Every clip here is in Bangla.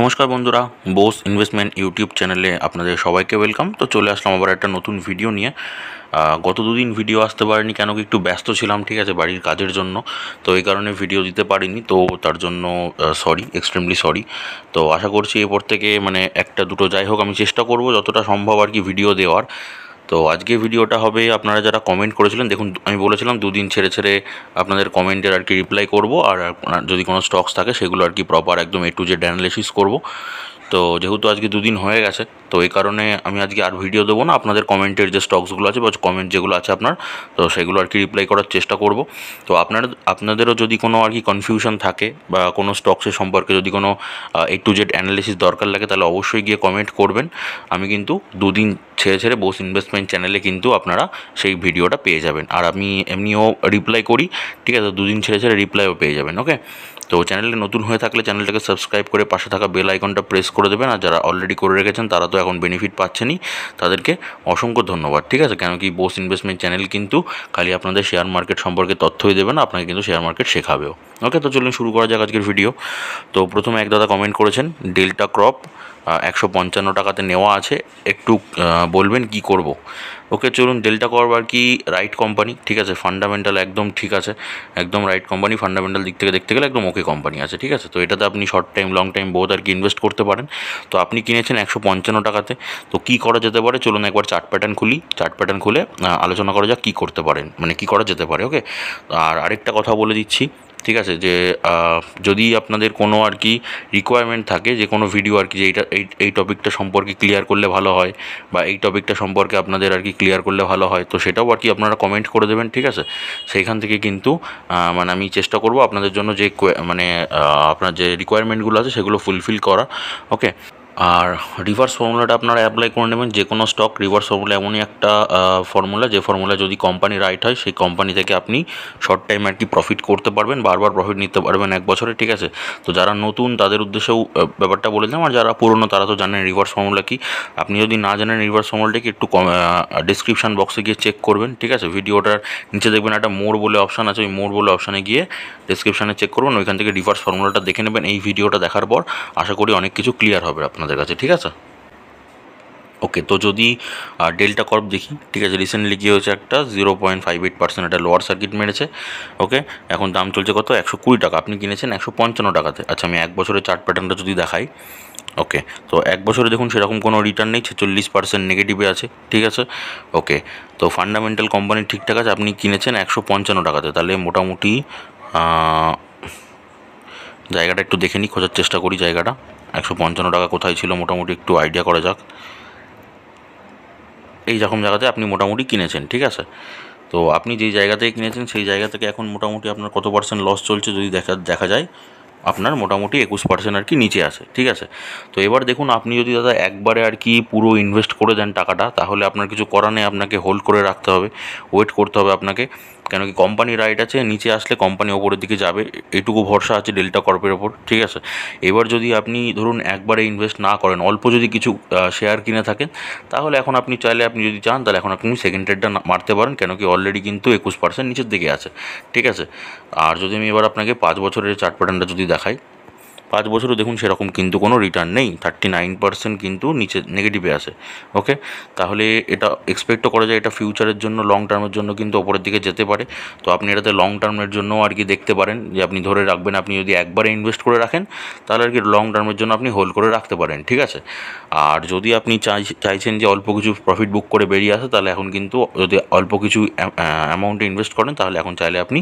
নমস্কার বন্ধুরা বোস ইনভেস্টমেন্ট ইউটিউব চ্যানেলে আপনাদের সবাইকে ওয়েলকাম তো চলে আসলাম আবার একটা নতুন ভিডিও নিয়ে গত দুদিন ভিডিও আসতে পারিনি কেন কি একটু ব্যস্ত ছিলাম ঠিক আছে বাড়ির কাজের জন্য তো এই কারণে ভিডিও দিতে পারিনি তো তার জন্য সরি এক্সট্রিমলি সরি তো আশা করছি এরপর থেকে মানে একটা দুটো যাই হোক আমি চেষ্টা করব যতটা সম্ভব আর কি ভিডিও দেওয়ার তো আজকে ভিডিওটা হবে আপনারা যারা কমেন্ট করেছিলেন দেখুন আমি বলেছিলাম দুদিন ছেড়ে ছেড়ে আপনাদের কমেন্টের আর কি রিপ্লাই করব আর যদি কোনো স্টকস থাকে সেগুলো আর কি প্রপার একদম এ টু জেড অ্যানালিসিস করবো তো যেহেতু আজকে দুদিন হয়ে গেছে তো এই কারণে আমি আজকে আর ভিডিও দেবো না আপনাদের কমেন্টের যে স্টকসগুলো আছে বা কমেন্ট যেগুলো আছে আপনার তো সেগুলো আর কি রিপ্লাই করার চেষ্টা করব তো আপনার আপনাদেরও যদি কোনো আর কি কনফিউশন থাকে বা কোনো স্টকসের সম্পর্কে যদি কোনো এ টু জেড অ্যানালিসিস দরকার লাগে তাহলে অবশ্যই গিয়ে কমেন্ট করবেন আমি কিন্তু দুদিন ছেড়ে ছেড়ে বোস ইনভেস্টমেন্ট চ্যানেলে কিন্তু আপনারা সেই ভিডিওটা পেয়ে যাবেন আর আমি এমনিও রিপ্লাই করি ঠিক আছে দুদিন ছেড়ে ছেড়ে রিপ্লাইও পেয়ে যাবেন ওকে তো চ্যানেলে নতুন হয়ে থাকলে চ্যানেলটাকে সাবস্ক্রাইব করে পাশে থাকা বেল আইকনটা প্রেস করে দেবেন আর যারা অলরেডি করে রেখেছেন তারা তো এখন বেনিফিট পাচ্ছেনই তাদেরকে অসংখ্য ধন্যবাদ ঠিক আছে কেন কি বোস ইনভেস্টমেন্ট চ্যানেল কিন্তু খালি আপনাদের শেয়ার মার্কেট সম্পর্কে তথ্যই দেবে না আপনাকে কিন্তু শেয়ার মার্কেট শেখাবেও ওকে তো চলুন শুরু করা যাক আজকের ভিডিও তো প্রথমে এক দাদা কমেন্ট করেছেন ডেল্টা ক্রপ একশো পঞ্চান্ন টাকাতে নেওয়া আছে একটু বলবেন কি করব। ওকে চলুন ডেল্টা করবার আর কি রাইট কোম্পানি ঠিক আছে ফান্ডামেন্টাল একদম ঠিক আছে একদম রাইট কোম্পানি ফান্ডামেন্টাল দিক থেকে দেখতে গেলে একদম ওকে কোম্পানি আছে ঠিক আছে তো এটাতে আপনি শর্ট টাইম লং টাইম বোধ আর কি ইনভেস্ট করতে পারেন তো আপনি কিনেছেন একশো পঞ্চান্ন টাকাতে তো কি করা যেতে পারে চলুন একবার চার্ট প্যাটার্ন খুলি চার্ট প্যাটার্ন খুলে আলোচনা করা যাক কী করতে পারেন মানে কি করা যেতে পারে ওকে আর আরেকটা কথা বলে দিচ্ছি ঠিক আছে যে যদি আপনাদের কোনো আর কি রিকোয়ারমেন্ট থাকে যে কোনো ভিডিও আর কি যে এইটা এই এই টপিকটা সম্পর্কে ক্লিয়ার করলে ভালো হয় বা এই টপিকটা সম্পর্কে আপনাদের আর কি ক্লিয়ার করলে ভালো হয় তো সেটাও আর কি আপনারা কমেন্ট করে দেবেন ঠিক আছে সেইখান থেকে কিন্তু মানে আমি চেষ্টা করব আপনাদের জন্য যে মানে আপনার যে রিকোয়ারমেন্টগুলো আছে সেগুলো ফুলফিল করা ওকে আর রিভার্স ফর্মুলাটা আপনারা অ্যাপ্লাই করে নেবেন যে কোনো স্টক রিভার্স ফর্মুলা এমনই একটা ফর্মুলা যে ফর্মুলা যদি কোম্পানি রাইট হয় সেই কোম্পানি থেকে আপনি শর্ট টাইম আর কি প্রফিট করতে পারবেন বারবার প্রফিট নিতে পারবেন এক বছরে ঠিক আছে তো যারা নতুন তাদের উদ্দেশ্যেও ব্যাপারটা বলে দিলাম আর যারা পুরনো তারা তো জানেন রিভার্স ফর্মুলা কি আপনি যদি না জানেন রিভার্স ফর্মুলাটাকে একটু ডিসক্রিপশান বক্সে গিয়ে চেক করবেন ঠিক আছে ভিডিওটার নিচে দেখবেন একটা মোড় বলে অপশান আছে ওই মোড় বলে অপশানে গিয়ে ডিসক্রিপশানে চেক করবেন ওইখান থেকে রিভার্স ফর্মুলাটা দেখে নেবেন এই ভিডিওটা দেখার পর আশা করি অনেক কিছু ক্লিয়ার হবে আপনাদের আমাদের কাছে ঠিক আছে ওকে তো যদি ডেল্টা কর্প দেখি ঠিক আছে রিসেন্টলি কী হয়েছে একটা zero point five eight percent একটা লোয়ার সার্কিট মেরেছে ওকে এখন দাম চলছে কত একশো কুড়ি টাকা আপনি কিনেছেন একশো পঞ্চান্ন টাকাতে আচ্ছা আমি এক বছরের চার্ট প্যাটার্নটা যদি দেখাই ওকে তো এক বছরে দেখুন সেরকম কোনো রিটার্ন নেই ছেচল্লিশ পার্সেন্ট নেগেটিভে আছে ঠিক আছে ওকে তো ফান্ডামেন্টাল কোম্পানি ঠিকঠাক আছে আপনি কিনেছেন একশো পঞ্চান্ন টাকাতে তাহলে মোটামুটি জায়গাটা একটু দেখে নিই খোঁজার চেষ্টা করি জায়গাটা একশো পঞ্চান্ন টাকা কোথায় ছিল মোটামুটি একটু আইডিয়া করা যাক এই যখন জায়গাতে আপনি মোটামুটি কিনেছেন ঠিক আছে তো আপনি যেই জায়গা থেকে কিনেছেন সেই জায়গা থেকে এখন মোটামুটি আপনার কত পার্সেন্ট লস চলছে যদি দেখা দেখা যায় আপনার মোটামুটি একুশ পার্সেন্ট আর কি নিচে আসে ঠিক আছে তো এবার দেখুন আপনি যদি দাদা একবারে আর কি পুরো ইনভেস্ট করে দেন টাকাটা তাহলে আপনার কিছু করার নেই আপনাকে হোল্ড করে রাখতে হবে ওয়েট করতে হবে আপনাকে কেন কি কোম্পানি রাইট আছে নিচে আসলে কোম্পানি ওপরের দিকে যাবে এটুকু ভরসা আছে ডেল্টা কর্পের ওপর ঠিক আছে এবার যদি আপনি ধরুন একবারে ইনভেস্ট না করেন অল্প যদি কিছু শেয়ার কিনে থাকেন তাহলে এখন আপনি চাইলে আপনি যদি চান তাহলে এখন আপনি সেকেন্ড ট্রেডটা মারতে পারেন কেন কি অলরেডি কিন্তু একুশ পার্সেন্ট নিচের দিকে আছে ঠিক আছে আর যদি আমি এবার আপনাকে পাঁচ বছরের চার্ট প্যাটার্নটা যদি देखा পাঁচ বছরও দেখুন সেরকম কিন্তু কোনো রিটার্ন নেই থার্টি নাইন পার্সেন্ট কিন্তু নিচে নেগেটিভে আসে ওকে তাহলে এটা এক্সপেক্টও করা যায় এটা ফিউচারের জন্য লং টার্মের জন্য কিন্তু ওপরের দিকে যেতে পারে তো আপনি এটাতে লং টার্মের জন্য আর কি দেখতে পারেন যে আপনি ধরে রাখবেন আপনি যদি একবারে ইনভেস্ট করে রাখেন তাহলে আর কি লং টার্মের জন্য আপনি হোল্ড করে রাখতে পারেন ঠিক আছে আর যদি আপনি চাই চাইছেন যে অল্প কিছু প্রফিট বুক করে বেরিয়ে আসে তাহলে এখন কিন্তু যদি অল্প কিছু অ্যামাউন্টে ইনভেস্ট করেন তাহলে এখন চাইলে আপনি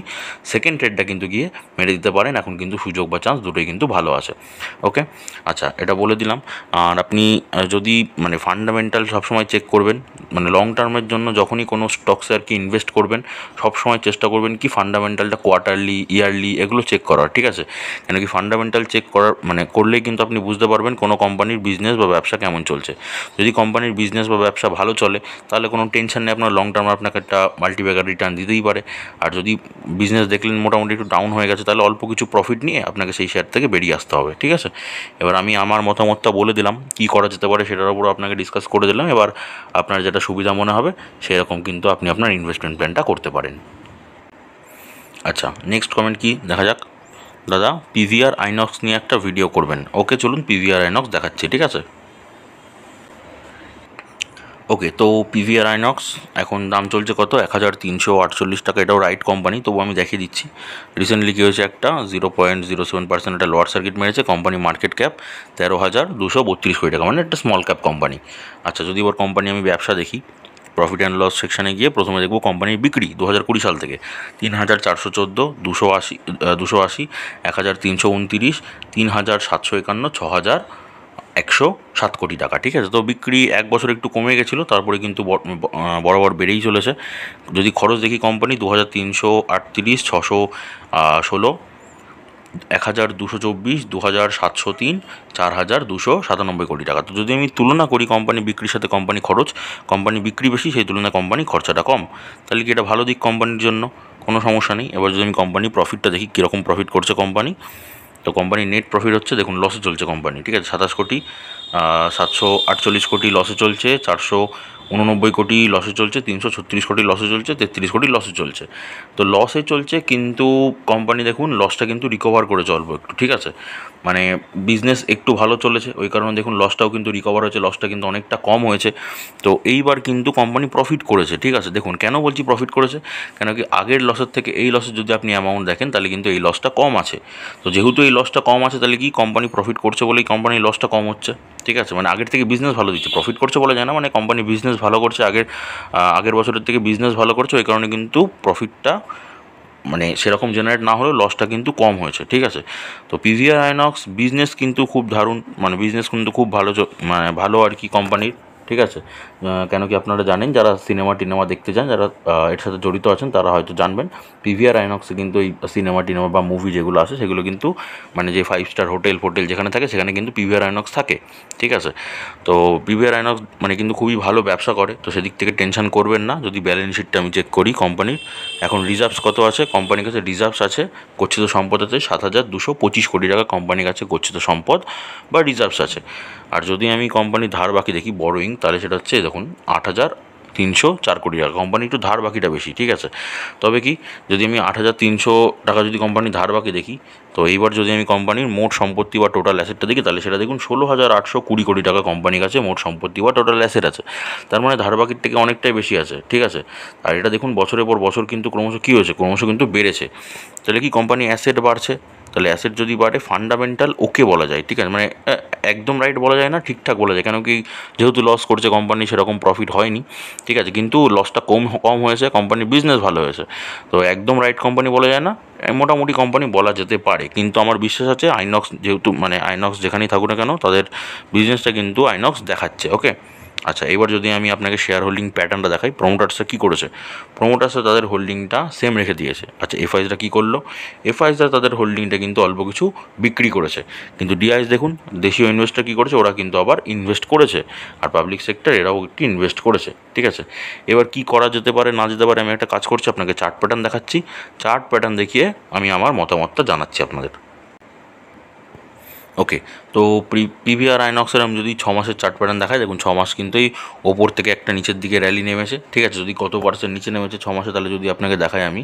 সেকেন্ড ট্রেডটা কিন্তু গিয়ে মেরে দিতে পারেন এখন কিন্তু সুযোগ বা চান্স দুটোই কিন্তু ভালো আছে ওকে আচ্ছা এটা বলে দিলাম আর আপনি যদি মানে ফান্ডামেন্টাল সবসময় চেক করবেন মানে লং টার্মের জন্য যখনই কোনো স্টকসে আর কি ইনভেস্ট করবেন সবসময় চেষ্টা করবেন কি ফান্ডামেন্টালটা কোয়ার্টারলি ইয়ারলি এগুলো চেক করার ঠিক আছে কেন কি ফান্ডামেন্টাল চেক করার মানে করলেই কিন্তু আপনি বুঝতে পারবেন কোনো কোম্পানির বিজনেস বা ব্যবসা কেমন চলছে যদি কোম্পানির বিজনেস বা ব্যবসা ভালো চলে তাহলে কোনো টেনশন নেই আপনার লং টার্মে আপনাকে একটা মাল্টিব্যাগার রিটার্ন দিতেই পারে আর যদি বিজনেস দেখলেন মোটামুটি একটু ডাউন হয়ে গেছে তাহলে অল্প কিছু প্রফিট নিয়ে আপনাকে সেই শেয়ার থেকে বেরিয়ে আসতে আসতে হবে ঠিক আছে এবার আমি আমার মতামতটা বলে দিলাম কি করা যেতে পারে সেটার উপর আপনাকে ডিসকাস করে দিলাম এবার আপনার যেটা সুবিধা মনে হবে সেরকম কিন্তু আপনি আপনার ইনভেস্টমেন্ট প্ল্যানটা করতে পারেন আচ্ছা নেক্সট কমেন্ট কি দেখা যাক দাদা পিভিআর আইনক্স নিয়ে একটা ভিডিও করবেন ওকে চলুন পিভিআর আইনক্স দেখাচ্ছি ঠিক আছে ওকে তো পিভিআর আইনক্স এখন দাম চলছে কত এক হাজার তিনশো আটচল্লিশ টাকা এটাও রাইট কোম্পানি তবু আমি দেখিয়ে দিচ্ছি রিসেন্টলি কী হয়েছে একটা zero point zero seven percent একটা লোয়ার সার্কিট মেরেছে কোম্পানি মার্কেট ক্যাপ তেরো হাজার দুশো বত্রিশ কোটি টাকা মানে একটা স্মল ক্যাপ কোম্পানি আচ্ছা যদি এবার কোম্পানি আমি ব্যবসা দেখি প্রফিট অ্যান্ড লস সেকশানে গিয়ে প্রথমে দেখবো কোম্পানির বিক্রি দু হাজার কুড়ি সাল থেকে তিন হাজার চারশো চোদ্দো দুশো আশি দুশো আশি এক হাজার তিনশো উনতিরিশ তিন হাজার সাতশো একান্ন ছ হাজার একশো সাত কোটি টাকা ঠিক আছে তো বিক্রি এক বছর একটু কমে গেছিলো তারপরে কিন্তু বরাবর বেড়েই চলেছে যদি খরচ দেখি কোম্পানি দু হাজার তিনশো আটত্রিশ ছশো ষোলো এক হাজার দুশো চব্বিশ দু হাজার সাতশো তিন চার হাজার দুশো সাতানব্বই কোটি টাকা তো যদি আমি তুলনা করি কোম্পানি বিক্রির সাথে কোম্পানি খরচ কোম্পানি বিক্রি বেশি সেই তুলনায় কোম্পানি খরচাটা কম তাহলে কি এটা ভালো দিক কোম্পানির জন্য কোনো সমস্যা নেই এবার যদি আমি কোম্পানি প্রফিটটা দেখি কীরকম প্রফিট করছে কোম্পানি তো কোম্পানির নেট প্রফিট হচ্ছে দেখুন লসে চলছে কোম্পানি ঠিক আছে সাতাশ কোটি সাতশো আটচল্লিশ কোটি লসে চলছে চারশো উননব্বই কোটি লসে চলছে তিনশো ছত্রিশ কোটি লসে চলছে তেত্রিশ কোটি লসে চলছে তো লসে চলছে কিন্তু কোম্পানি দেখুন লসটা কিন্তু রিকভার করে চলবো একটু ঠিক আছে মানে বিজনেস একটু ভালো চলেছে ওই কারণে দেখুন লসটাও কিন্তু রিকভার হয়েছে লসটা কিন্তু অনেকটা কম হয়েছে তো এইবার কিন্তু কোম্পানি প্রফিট করেছে ঠিক আছে দেখুন কেন বলছি প্রফিট করেছে কেন কি আগের লসের থেকে এই লসে যদি আপনি অ্যামাউন্ট দেখেন তাহলে কিন্তু এই লসটা কম আছে তো যেহেতু এই লসটা কম আছে তাহলে কি কোম্পানি প্রফিট করছে বলেই কোম্পানির লসটা কম হচ্ছে ঠিক আছে মানে আগের থেকে বিজনেস ভালো দিচ্ছে প্রফিট করছে বলে যায় না মানে কোম্পানি বিজনেস ভালো করছে আগের আগের বছরের থেকে বিজনেস ভালো করছে ওই কারণে কিন্তু প্রফিটটা মানে সেরকম জেনারেট না হলেও লসটা কিন্তু কম হয়েছে ঠিক আছে তো পিভিআর আইনক্স বিজনেস কিন্তু খুব দারুণ মানে বিজনেস কিন্তু খুব ভালো মানে ভালো আর কি কোম্পানির ঠিক আছে কেন কি আপনারা জানেন যারা সিনেমা টিনেমা দেখতে যান যারা এর সাথে জড়িত আছেন তারা হয়তো জানবেন পিভিআর আইনক্সে কিন্তু এই সিনেমা টিনেমা বা মুভি যেগুলো আছে সেগুলো কিন্তু মানে যে ফাইভ স্টার হোটেল ফোটেল যেখানে থাকে সেখানে কিন্তু পিভিআর আইনক্স থাকে ঠিক আছে তো পিভিআর আইনক্স মানে কিন্তু খুবই ভালো ব্যবসা করে তো সেদিক থেকে টেনশন করবেন না যদি ব্যালেন্স শিটটা আমি চেক করি কোম্পানির এখন রিজার্ভস কত আছে কোম্পানির কাছে রিজার্ভস আছে গচ্ছিত সম্পদ আছে সাত হাজার দুশো পঁচিশ কোটি টাকা কোম্পানির কাছে গচ্ছিত সম্পদ বা রিজার্ভস আছে আর যদি আমি কোম্পানির ধার বাকি দেখি বড়োয়িং তাহলে সেটা হচ্ছে দেখুন আট হাজার তিনশো চার কোটি টাকা কোম্পানি একটু ধার বাকিটা বেশি ঠিক আছে তবে কি যদি আমি আট হাজার তিনশো টাকা যদি কোম্পানি ধার বাকি দেখি তো এইবার যদি আমি কোম্পানির মোট সম্পত্তি বা টোটাল অ্যাসেটটা দেখি তাহলে সেটা দেখুন ষোলো হাজার আটশো কুড়ি কোটি টাকা কোম্পানির কাছে মোট সম্পত্তি বা টোটাল অ্যাসেট আছে তার মানে ধার বাকির থেকে অনেকটাই বেশি আছে ঠিক আছে আর এটা দেখুন বছরের পর বছর কিন্তু ক্রমশ কী হয়েছে ক্রমশ কিন্তু বেড়েছে তাহলে কি কোম্পানি অ্যাসেট বাড়ছে তাহলে অ্যাসেট যদি বাড়ে ফান্ডামেন্টাল ওকে বলা যায় ঠিক আছে মানে একদম রাইট বলা যায় না ঠিকঠাক বলা যায় কেন কি যেহেতু লস করছে কোম্পানি সেরকম প্রফিট হয়নি ঠিক আছে কিন্তু লসটা কম কম হয়েছে কোম্পানির বিজনেস ভালো হয়েছে তো একদম রাইট কোম্পানি বলা যায় না মোটামুটি কোম্পানি বলা যেতে পারে কিন্তু আমার বিশ্বাস আছে আইনক্স যেহেতু মানে আইনক্স যেখানেই থাকুক না কেন তাদের বিজনেসটা কিন্তু আইনক্স দেখাচ্ছে ওকে আচ্ছা এবার যদি আমি আপনাকে শেয়ার হোল্ডিং প্যাটার্নটা দেখাই প্রমোটার্সরা কী করেছে প্রমোটার্সরা তাদের হোল্ডিংটা সেম রেখে দিয়েছে আচ্ছা এফআইসরা কী করলো এফআইসরা তাদের হোল্ডিংটা কিন্তু অল্প কিছু বিক্রি করেছে কিন্তু ডিআইস দেখুন দেশীয় ইনভেস্টার কী করেছে ওরা কিন্তু আবার ইনভেস্ট করেছে আর পাবলিক সেক্টর এরাও একটি ইনভেস্ট করেছে ঠিক আছে এবার কি করা যেতে পারে না যেতে পারে আমি একটা কাজ করছি আপনাকে চার্ট প্যাটার্ন দেখাচ্ছি চার্ট প্যাটার্ন দেখিয়ে আমি আমার মতামতটা জানাচ্ছি আপনাদের ওকে তো পিভিআর আইনক্সের আমি যদি ছ মাসের চার্ট প্যাটার্ন দেখায় দেখুন ছ মাস কিন্তু এই ওপর থেকে একটা নিচের দিকে র্যালি নেমেছে ঠিক আছে যদি কত পার্সেন্ট নিচে নেমেছে ছ মাসে তাহলে যদি আপনাকে দেখায় আমি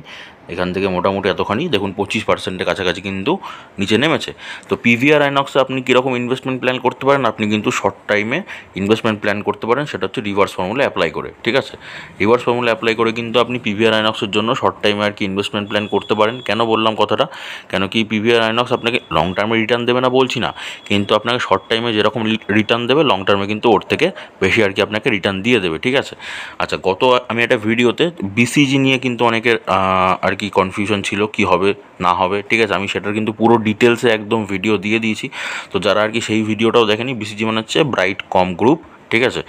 এখান থেকে মোটামুটি এতখানি দেখুন পঁচিশ পার্সেন্টের কাছাকাছি কিন্তু নিচে নেমেছে তো পিভিআর আইনক্সে আপনি কীরকম ইনভেস্টমেন্ট প্ল্যান করতে পারেন আপনি কিন্তু শর্ট টাইমে ইনভেস্টমেন্ট প্ল্যান করতে পারেন সেটা হচ্ছে রিভার্স ফর্মুলা অ্যাপ্লাই করে ঠিক আছে রিভার্স ফর্মুলা অ্যাপ্লাই করে কিন্তু আপনি পিভিআর আইনক্সের জন্য শর্ট টাইমে আর কি ইনভেস্টমেন্ট প্ল্যান করতে পারেন কেন বললাম কথাটা কেন কি পিভিআর আইনক্স আপনাকে লং টার্মে রিটার্ন দেবে না বলছি না কিন্তু আপনাকে শর্ট টাইমে যেরকম রিটার্ন দেবে লং টার্মে কিন্তু ওর থেকে বেশি আর কি আপনাকে রিটার্ন দিয়ে দেবে ঠিক আছে আচ্ছা গত আমি একটা ভিডিওতে বিসিজি নিয়ে কিন্তু অনেকের আর কি কনফিউশন ছিল কি হবে না হবে ঠিক আছে আমি সেটার কিন্তু পুরো ডিটেলসে একদম ভিডিও দিয়ে দিয়েছি তো যারা আর কি সেই ভিডিওটাও দেখেনি বিসিজি মানে হচ্ছে ব্রাইট কম গ্রুপ ঠিক আছে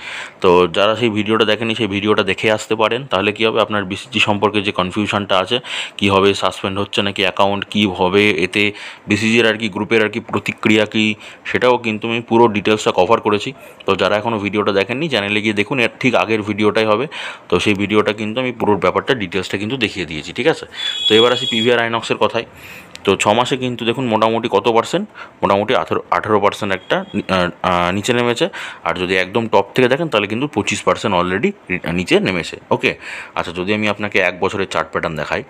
তো যারা সেই ভিডিওটা দেখেনি সেই ভিডিওটা দেখে আসতে পারেন তাহলে কী হবে আপনার বিসিজি সম্পর্কে যে কনফিউশনটা আছে কি হবে সাসপেন্ড হচ্ছে নাকি অ্যাকাউন্ট কী হবে এতে বিসিজির আর কি গ্রুপের আর কি প্রতিক্রিয়া কী সেটাও কিন্তু আমি পুরো ডিটেলসটা কভার করেছি তো যারা এখনও ভিডিওটা দেখেননি চ্যানেলে গিয়ে দেখুন এর ঠিক আগের ভিডিওটাই হবে তো সেই ভিডিওটা কিন্তু আমি পুরো ব্যাপারটা ডিটেলসটা কিন্তু দেখিয়ে দিয়েছি ঠিক আছে তো এবার আসি পিভিআর আইনক্সের কথায় তো ছ মাসে কিন্তু দেখুন মোটামুটি কত পার্সেন্ট মোটামুটি আঠারো আঠারো পার্সেন্ট একটা নিচে নেমেছে আর যদি একদম টপ থেকে দেখেন তাহলে কিন্তু পঁচিশ পার্সেন্ট অলরেডি নিচে নেমেছে ওকে আচ্ছা যদি আমি আপনাকে এক বছরের চার্ট প্যাটার্ন দেখাই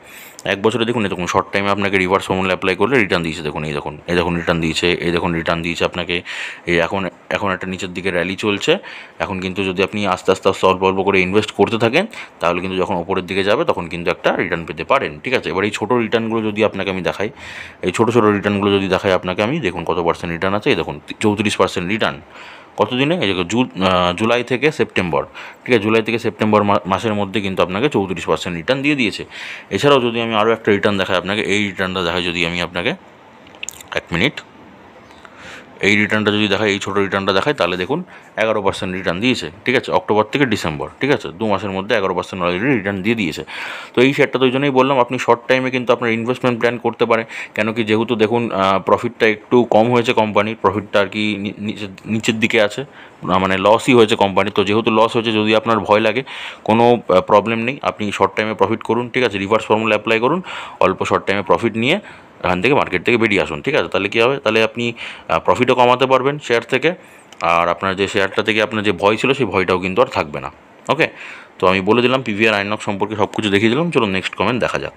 এক বছরে দেখুন এই দেখুন শর্ট টাইমে আপনাকে রিভার্স ফর্মুলা অ্যাপ্লাই করলে রিটার্ন দিয়েছে দেখুন এই দেখুন এই দেখুন রিটার্ন দিয়েছে এই দেখুন রিটার্ন দিয়েছে আপনাকে এই এখন এখন একটা নিচের দিকে র্যালি চলছে এখন কিন্তু যদি আপনি আস্তে আস্তে আস্তে অল্প অল্প করে ইনভেস্ট করতে থাকেন তাহলে কিন্তু যখন ওপরের দিকে যাবে তখন কিন্তু একটা রিটার্ন পেতে পারেন ঠিক আছে এবার এই ছোটো রিটার্নগুলো যদি আপনাকে আমি দেখাই এই ছোটো ছোটো রিটার্নগুলো যদি দেখাই আপনাকে আমি দেখুন কত পার্সেন্ট রিটার্ন আছে এই দেখুন চৌত্রিশ পার্সেন্ট রিটার্ন কতদিনে জুলাই থেকে সেপ্টেম্বর ঠিক আছে জুলাই থেকে সেপ্টেম্বর মাসের মধ্যে কিন্তু আপনাকে চৌত্রিশ পার্সেন্ট রিটার্ন দিয়ে দিয়েছে এছাড়াও যদি আমি আরও একটা রিটার্ন দেখাই আপনাকে এই রিটার্নটা দেখাই যদি আমি আপনাকে এক মিনিট এই রিটার্নটা যদি দেখায় এই ছোটো রিটার্নটা দেখায় তাহলে দেখুন এগারো পার্সেন্ট রিটার্ন দিয়েছে ঠিক আছে অক্টোবর থেকে ডিসেম্বর ঠিক আছে দু মাসের মধ্যে এগারো পার্সেন্ট অলরেডি রিটার্ন দিয়ে দিয়েছে তো এই শেয়ারটা তো ওই জন্যই বললাম আপনি শর্ট টাইমে কিন্তু আপনার ইনভেস্টমেন্ট প্ল্যান করতে পারে কেন কি যেহেতু দেখুন প্রফিটটা একটু কম হয়েছে কোম্পানির প্রফিটটা আর কি নিচের দিকে আছে মানে লসই হয়েছে কোম্পানি তো যেহেতু লস হয়েছে যদি আপনার ভয় লাগে কোনো প্রবলেম নেই আপনি শর্ট টাইমে প্রফিট করুন ঠিক আছে রিভার্স ফর্মুলা অ্যাপ্লাই করুন অল্প শর্ট টাইমে প্রফিট নিয়ে এখান থেকে মার্কেট থেকে বেরিয়ে আসুন ঠিক আছে তাহলে কী হবে তাহলে আপনি প্রফিটও কমাতে পারবেন শেয়ার থেকে আর আপনার যে শেয়ারটা থেকে আপনার যে ভয় ছিল সেই ভয়টাও কিন্তু আর থাকবে না ওকে তো আমি বলে দিলাম পিভিআর আইনক সম্পর্কে সব কিছু দেখিয়ে দিলাম চলুন নেক্সট কমেন্ট দেখা যাক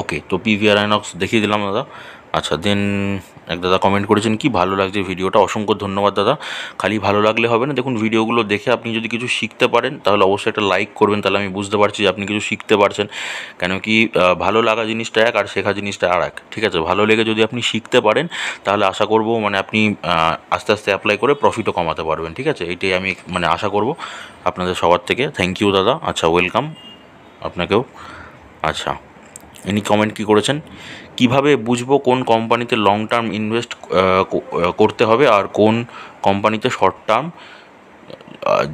ওকে তো পিভিআর আইনক্স দেখিয়ে দিলাম দাদা আচ্ছা দেন এক দাদা কমেন্ট করেছেন কি ভালো লাগছে ভিডিওটা অসংখ্য ধন্যবাদ দাদা খালি ভালো লাগলে হবে না দেখুন ভিডিওগুলো দেখে আপনি যদি কিছু শিখতে পারেন তাহলে অবশ্যই একটা লাইক করবেন তাহলে আমি বুঝতে পারছি যে আপনি কিছু শিখতে পারছেন কেন কি ভালো লাগা জিনিসটা এক আর শেখা জিনিসটা আর এক ঠিক আছে ভালো লেগে যদি আপনি শিখতে পারেন তাহলে আশা করব মানে আপনি আস্তে আস্তে অ্যাপ্লাই করে প্রফিটও কমাতে পারবেন ঠিক আছে এটাই আমি মানে আশা করব আপনাদের সবার থেকে থ্যাংক ইউ দাদা আচ্ছা ওয়েলকাম আপনাকেও আচ্ছা ইনি কমেন্ট কী করেছেন কিভাবে বুঝবো কোন কোম্পানিতে লং টার্ম ইনভেস্ট করতে হবে আর কোন কোম্পানিতে শর্ট টার্ম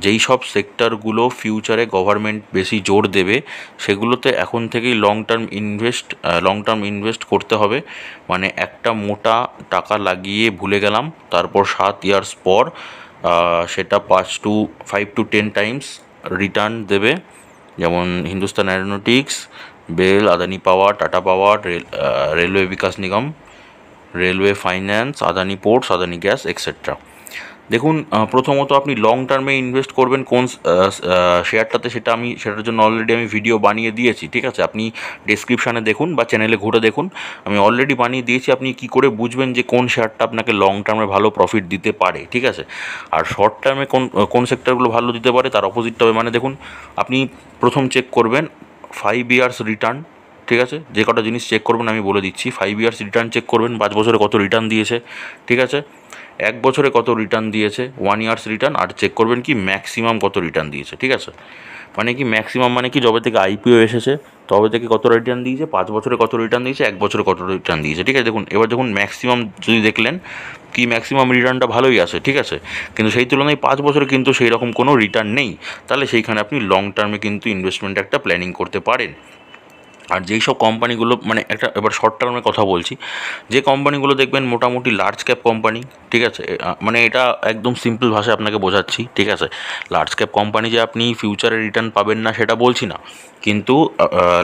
যেই সব সেক্টরগুলো ফিউচারে গভর্নমেন্ট বেশি জোর দেবে সেগুলোতে এখন থেকেই long term invest long term invest করতে হবে মানে একটা মোটা টাকা লাগিয়ে ভুলে গেলাম তারপর সাত ইয়ার্স পর সেটা পাঁচ to five to ten times return দেবে যেমন Hindustan Aeronautics BEL Adani power Tata power railway Vikas Nigam railway finance Adani ports Adani gas etcetera দেখুন প্রথমত আপনি লং টার্মে ইনভেস্ট করবেন কোন শেয়ারটাতে সেটা আমি সেটার জন্য অলরেডি আমি ভিডিও বানিয়ে দিয়েছি ঠিক আছে আপনি ডেসক্রিপশানে দেখুন বা চ্যানেলে ঘুরে দেখুন আমি অলরেডি বানিয়ে দিয়েছি আপনি কি করে বুঝবেন যে কোন শেয়ারটা আপনাকে লং টার্মে ভালো প্রফিট দিতে পারে ঠিক আছে আর শর্ট টার্মে কোন কোন সেক্টরগুলো ভালো দিতে পারে তার অপোজিটটা হবে মানে দেখুন আপনি প্রথম চেক করবেন ফাইভ ইয়ার্স রিটার্ন ঠিক আছে যে কটা জিনিস চেক করবেন আমি বলে দিচ্ছি ফাইভ ইয়ার্স রিটার্ন চেক করবেন পাঁচ বছরে কত রিটার্ন দিয়েছে ঠিক আছে এক বছরে কত রিটার্ন দিয়েছে ওয়ান ইয়ার্স রিটার্ন আর চেক করবেন কি ম্যাক্সিমাম কত রিটার্ন দিয়েছে ঠিক আছে মানে কি ম্যাক্সিমাম মানে কি যবে থেকে আইপিও এসেছে তবে থেকে কত রিটার্ন দিয়েছে পাঁচ বছরে কত রিটার্ন দিয়েছে এক বছরে কত রিটার্ন দিয়েছে ঠিক আছে দেখুন এবার দেখুন ম্যাক্সিমাম যদি দেখলেন কি ম্যাক্সিমাম রিটার্নটা ভালোই আছে ঠিক আছে কিন্তু সেই তুলনায় পাঁচ বছরে কিন্তু সেই রকম কোনো রিটার্ন নেই তাহলে সেইখানে আপনি লং টার্মে কিন্তু ইনভেস্টমেন্ট একটা প্ল্যানিং করতে পারেন আর যেই সব কোম্পানিগুলো মানে একটা এবার শর্ট টার্মে কথা বলছি যে কোম্পানিগুলো দেখবেন মোটামুটি লার্জ ক্যাপ কোম্পানি ঠিক আছে মানে এটা একদম সিম্পল ভাষায় আপনাকে বোঝাচ্ছি ঠিক আছে লার্জ ক্যাপ কোম্পানি যে আপনি ফিউচারে রিটার্ন পাবেন না সেটা বলছি না কিন্তু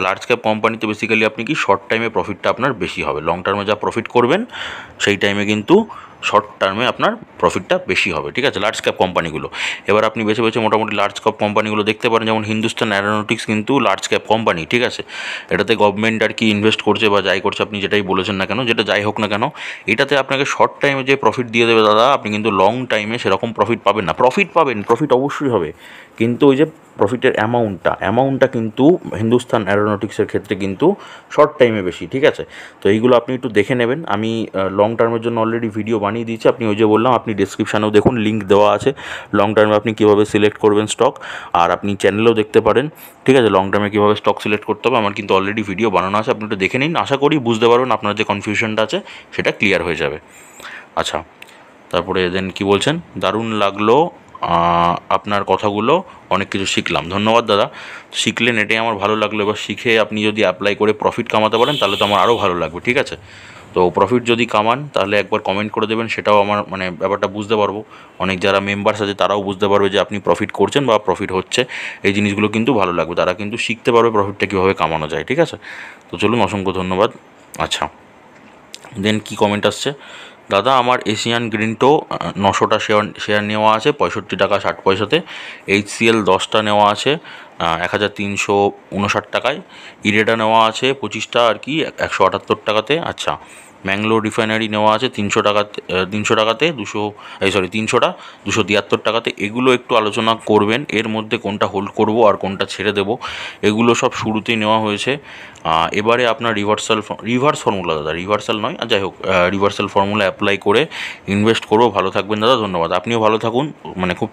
লার্জ ক্যাপ কোম্পানিতে বেসিক্যালি আপনি কি শর্ট টাইমে প্রফিটটা আপনার বেশি হবে লং টার্মে যা প্রফিট করবেন সেই টাইমে কিন্তু শর্ট টার্মে আপনার প্রফিটটা বেশি হবে ঠিক আছে লার্জ ক্যাপ কোম্পানিগুলো এবার আপনি বেছে বেছে মোটামুটি লার্জ ক্যাপ কোম্পানিগুলো দেখতে পারেন যেমন হিন্দুস্তান অ্যারোনটিক্স কিন্তু লার্জ ক্যাপ কোম্পানি ঠিক আছে এটাতে গভর্নমেন্ট আর কি ইনভেস্ট করছে বা যাই করছে আপনি যেটাই বলেছেন না কেন যেটা যাই হোক না কেন এটাতে আপনাকে শর্ট টাইমে যে প্রফিট দিয়ে দেবে দাদা আপনি কিন্তু লং টাইমে সেরকম প্রফিট পাবেন না প্রফিট পাবেন প্রফিট অবশ্যই হবে কিন্তু ওই যে প্রফিটের অ্যামাউন্টটা অ্যামাউন্টটা কিন্তু হিন্দুস্তান অ্যারোনটিক্সের ক্ষেত্রে কিন্তু শর্ট টাইমে বেশি ঠিক আছে তো এইগুলো আপনি একটু দেখে নেবেন আমি লং টার্মের জন্য অলরেডি ভিডিও বানিয়ে দিয়েছি আপনি ওই যে বললাম আপনি ডিসক্রিপশানেও দেখুন লিঙ্ক দেওয়া আছে লং টার্মে আপনি কীভাবে সিলেক্ট করবেন স্টক আর আপনি চ্যানেলেও দেখতে পারেন ঠিক আছে লং টার্মে কীভাবে স্টক সিলেক্ট করতে হবে আমার কিন্তু অলরেডি ভিডিও বানানো আছে আপনি একটু দেখে নিন আশা করি বুঝতে পারবেন আপনার যে কনফিউশনটা আছে সেটা ক্লিয়ার হয়ে যাবে আচ্ছা তারপরে দেন কি বলছেন দারুণ লাগলো আপনার কথাগুলো অনেক কিছু শিখলাম ধন্যবাদ দাদা শিখলেন এটাই আমার ভালো লাগলো এবার শিখে আপনি যদি অ্যাপ্লাই করে প্রফিট কামাতে পারেন তাহলে তো আমার আরও ভালো লাগবে ঠিক আছে তো প্রফিট যদি কামান তাহলে একবার কমেন্ট করে দেবেন সেটাও আমার মানে ব্যাপারটা বুঝতে পারবো অনেক যারা মেম্বার্স আছে তারাও বুঝতে পারবে যে আপনি প্রফিট করছেন বা প্রফিট হচ্ছে এই জিনিসগুলো কিন্তু ভালো লাগবে তারা কিন্তু শিখতে পারবে প্রফিটটা কীভাবে কামানো যায় ঠিক আছে তো চলুন অসংখ্য ধন্যবাদ আচ্ছা দেন কি কমেন্ট আসছে দাদা আমার এশিয়ান গ্রিন টো নশোটা শেয়ার শেয়ার নেওয়া আছে পঁয়ষট্টি টাকা ষাট পয়সাতে এইচসিএল দশটা নেওয়া আছে এক হাজার তিনশো উনষাট টাকায় ইরেটা নেওয়া আছে পঁচিশটা আর কি একশো আটাত্তর টাকাতে আচ্ছা ম্যাঙ্গলোর রিফাইনারি নেওয়া আছে তিনশো টাকাতে তিনশো টাকাতে দুশো এই সরি তিনশোটা দুশো তিয়াত্তর টাকাতে এগুলো একটু আলোচনা করবেন এর মধ্যে কোনটা হোল্ড করব আর কোনটা ছেড়ে দেব এগুলো সব শুরুতেই নেওয়া হয়েছে এবারে আপনার রিভার্সাল রিভার্স ফর্মুলা দাদা রিভার্সাল নয় আর যাই হোক রিভার্সাল ফর্মুলা অ্যাপ্লাই করে ইনভেস্ট করবো ভালো থাকবেন দাদা ধন্যবাদ আপনিও ভালো থাকুন মানে খুব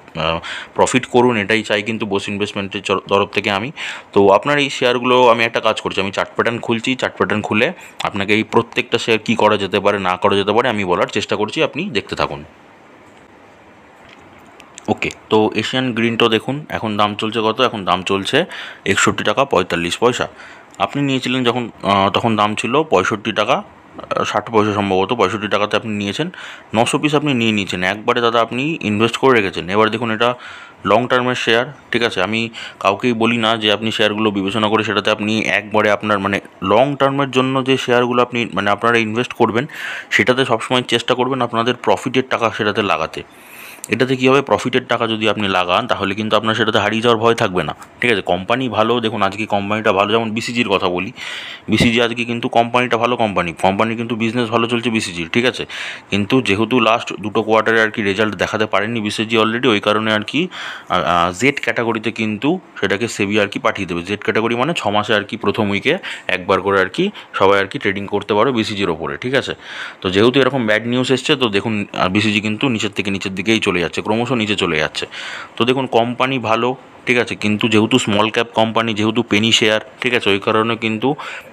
প্রফিট করুন এটাই চাই কিন্তু বোস ইনভেস্টমেন্টের তরফ থেকে আমি তো আপনার এই শেয়ারগুলো আমি একটা কাজ করছি আমি চার্ট প্যাটার্ন খুলছি চার্ট প্যাটার্ন খুলে আপনাকে এই প্রত্যেকটা শেয়ার কী করা যেতে পারে না করা যেতে পারে আমি বলার চেষ্টা করছি আপনি দেখতে থাকুন ওকে তো এশিয়ান গ্রিনটা দেখুন এখন দাম চলছে কত এখন দাম চলছে একষট্টি টাকা পঁয়তাল্লিশ পয়সা আপনি নিয়েছিলেন যখন তখন দাম ছিল পঁয়ষট্টি টাকা ষাট পয়সা সম্ভবত পঁয়ষট্টি টাকাতে আপনি নিয়েছেন নশো পিস আপনি নিয়ে নিয়েছেন একবারে দাদা আপনি ইনভেস্ট করে রেখেছেন এবার দেখুন এটা লং টার্মের শেয়ার ঠিক আছে আমি কাউকেই বলি না যে আপনি শেয়ারগুলো বিবেচনা করে সেটাতে আপনি একবারে আপনার মানে লং টার্মের জন্য যে শেয়ারগুলো আপনি মানে আপনারা ইনভেস্ট করবেন সেটাতে সবসময় চেষ্টা করবেন আপনাদের প্রফিটের টাকা সেটাতে লাগাতে এটাতে কী হবে প্রফিটের টাকা যদি আপনি লাগান তাহলে কিন্তু আপনার সেটাতে হারিয়ে যাওয়ার ভয় থাকবে না ঠিক আছে কোম্পানি ভালো দেখুন আজকে কোম্পানিটা ভালো যেমন বিসিজির কথা বলি বিসিজি আজকে কিন্তু কোম্পানিটা ভালো কোম্পানি কোম্পানি কিন্তু বিজনেস ভালো চলছে বিসিজির ঠিক আছে কিন্তু যেহেতু লাস্ট দুটো কোয়ার্টারে আর কি রেজাল্ট দেখাতে পারেনি বিসিজি অলরেডি ওই কারণে আর কি জেড ক্যাটাগরিতে কিন্তু সেটাকে সেবি আর কি পাঠিয়ে দেবে জেড ক্যাটাগরি মানে ছ মাসে আর কি প্রথম উইকে একবার করে আর কি সবাই আর কি ট্রেডিং করতে পারো বিসিজির ওপরে ঠিক আছে তো যেহেতু এরকম ব্যাড নিউজ এসছে তো দেখুন বিসিজি কিন্তু নিচের থেকে নিচের দিকেই চলে চলে যাচ্ছে ক্রমশ নিচে চলে যাচ্ছে তো দেখুন কোম্পানি ভালো ঠিক আছে কিন্তু যেহেতু স্মল ক্যাপ কোম্পানি যেহেতু পেনি শেয়ার ঠিক আছে ওই কারণে কিন্তু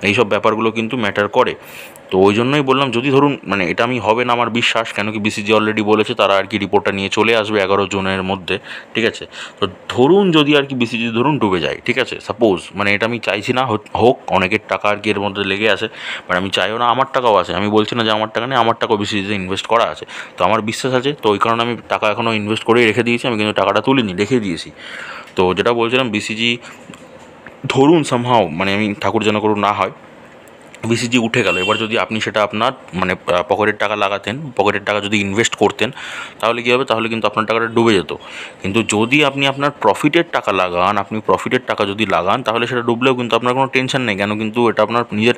এইসব ব্যাপারগুলো কিন্তু ম্যাটার করে তো ওই জন্যই বললাম যদি ধরুন মানে এটা আমি হবে না আমার বিশ্বাস কেন কি বিসিজি অলরেডি বলেছে তারা আর কি রিপোর্টটা নিয়ে চলে আসবে এগারো জনের মধ্যে ঠিক আছে তো ধরুন যদি আর কি বিসিজি ধরুন ডুবে যায় ঠিক আছে সাপোজ মানে এটা আমি চাইছি না হোক অনেকের টাকা আর কি এর মধ্যে লেগে আছে বাট আমি চাইও না আমার টাকাও আছে আমি বলছি না যে আমার টাকা নেই আমার টাকাও বিসিজিতে ইনভেস্ট করা আছে তো আমার বিশ্বাস আছে তো ওই কারণে আমি টাকা এখনও ইনভেস্ট করেই রেখে দিয়েছি আমি কিন্তু টাকাটা তুলিনি রেখে দিয়েছি তো যেটা বলছিলাম বিসিজি ধরুন সামহাও মানে আমি ঠাকুর যেন করুন না হয় ভিসিজি উঠে গেল এবার যদি আপনি সেটা আপনার মানে পকেটের টাকা লাগাতেন পকেটের টাকা যদি ইনভেস্ট করতেন তাহলে কী হবে তাহলে কিন্তু আপনার টাকাটা ডুবে যেত কিন্তু যদি আপনি আপনার প্রফিটের টাকা লাগান আপনি প্রফিটের টাকা যদি লাগান তাহলে সেটা ডুবলেও কিন্তু আপনার কোনো টেনশন নেই কেন কিন্তু এটা আপনার নিজের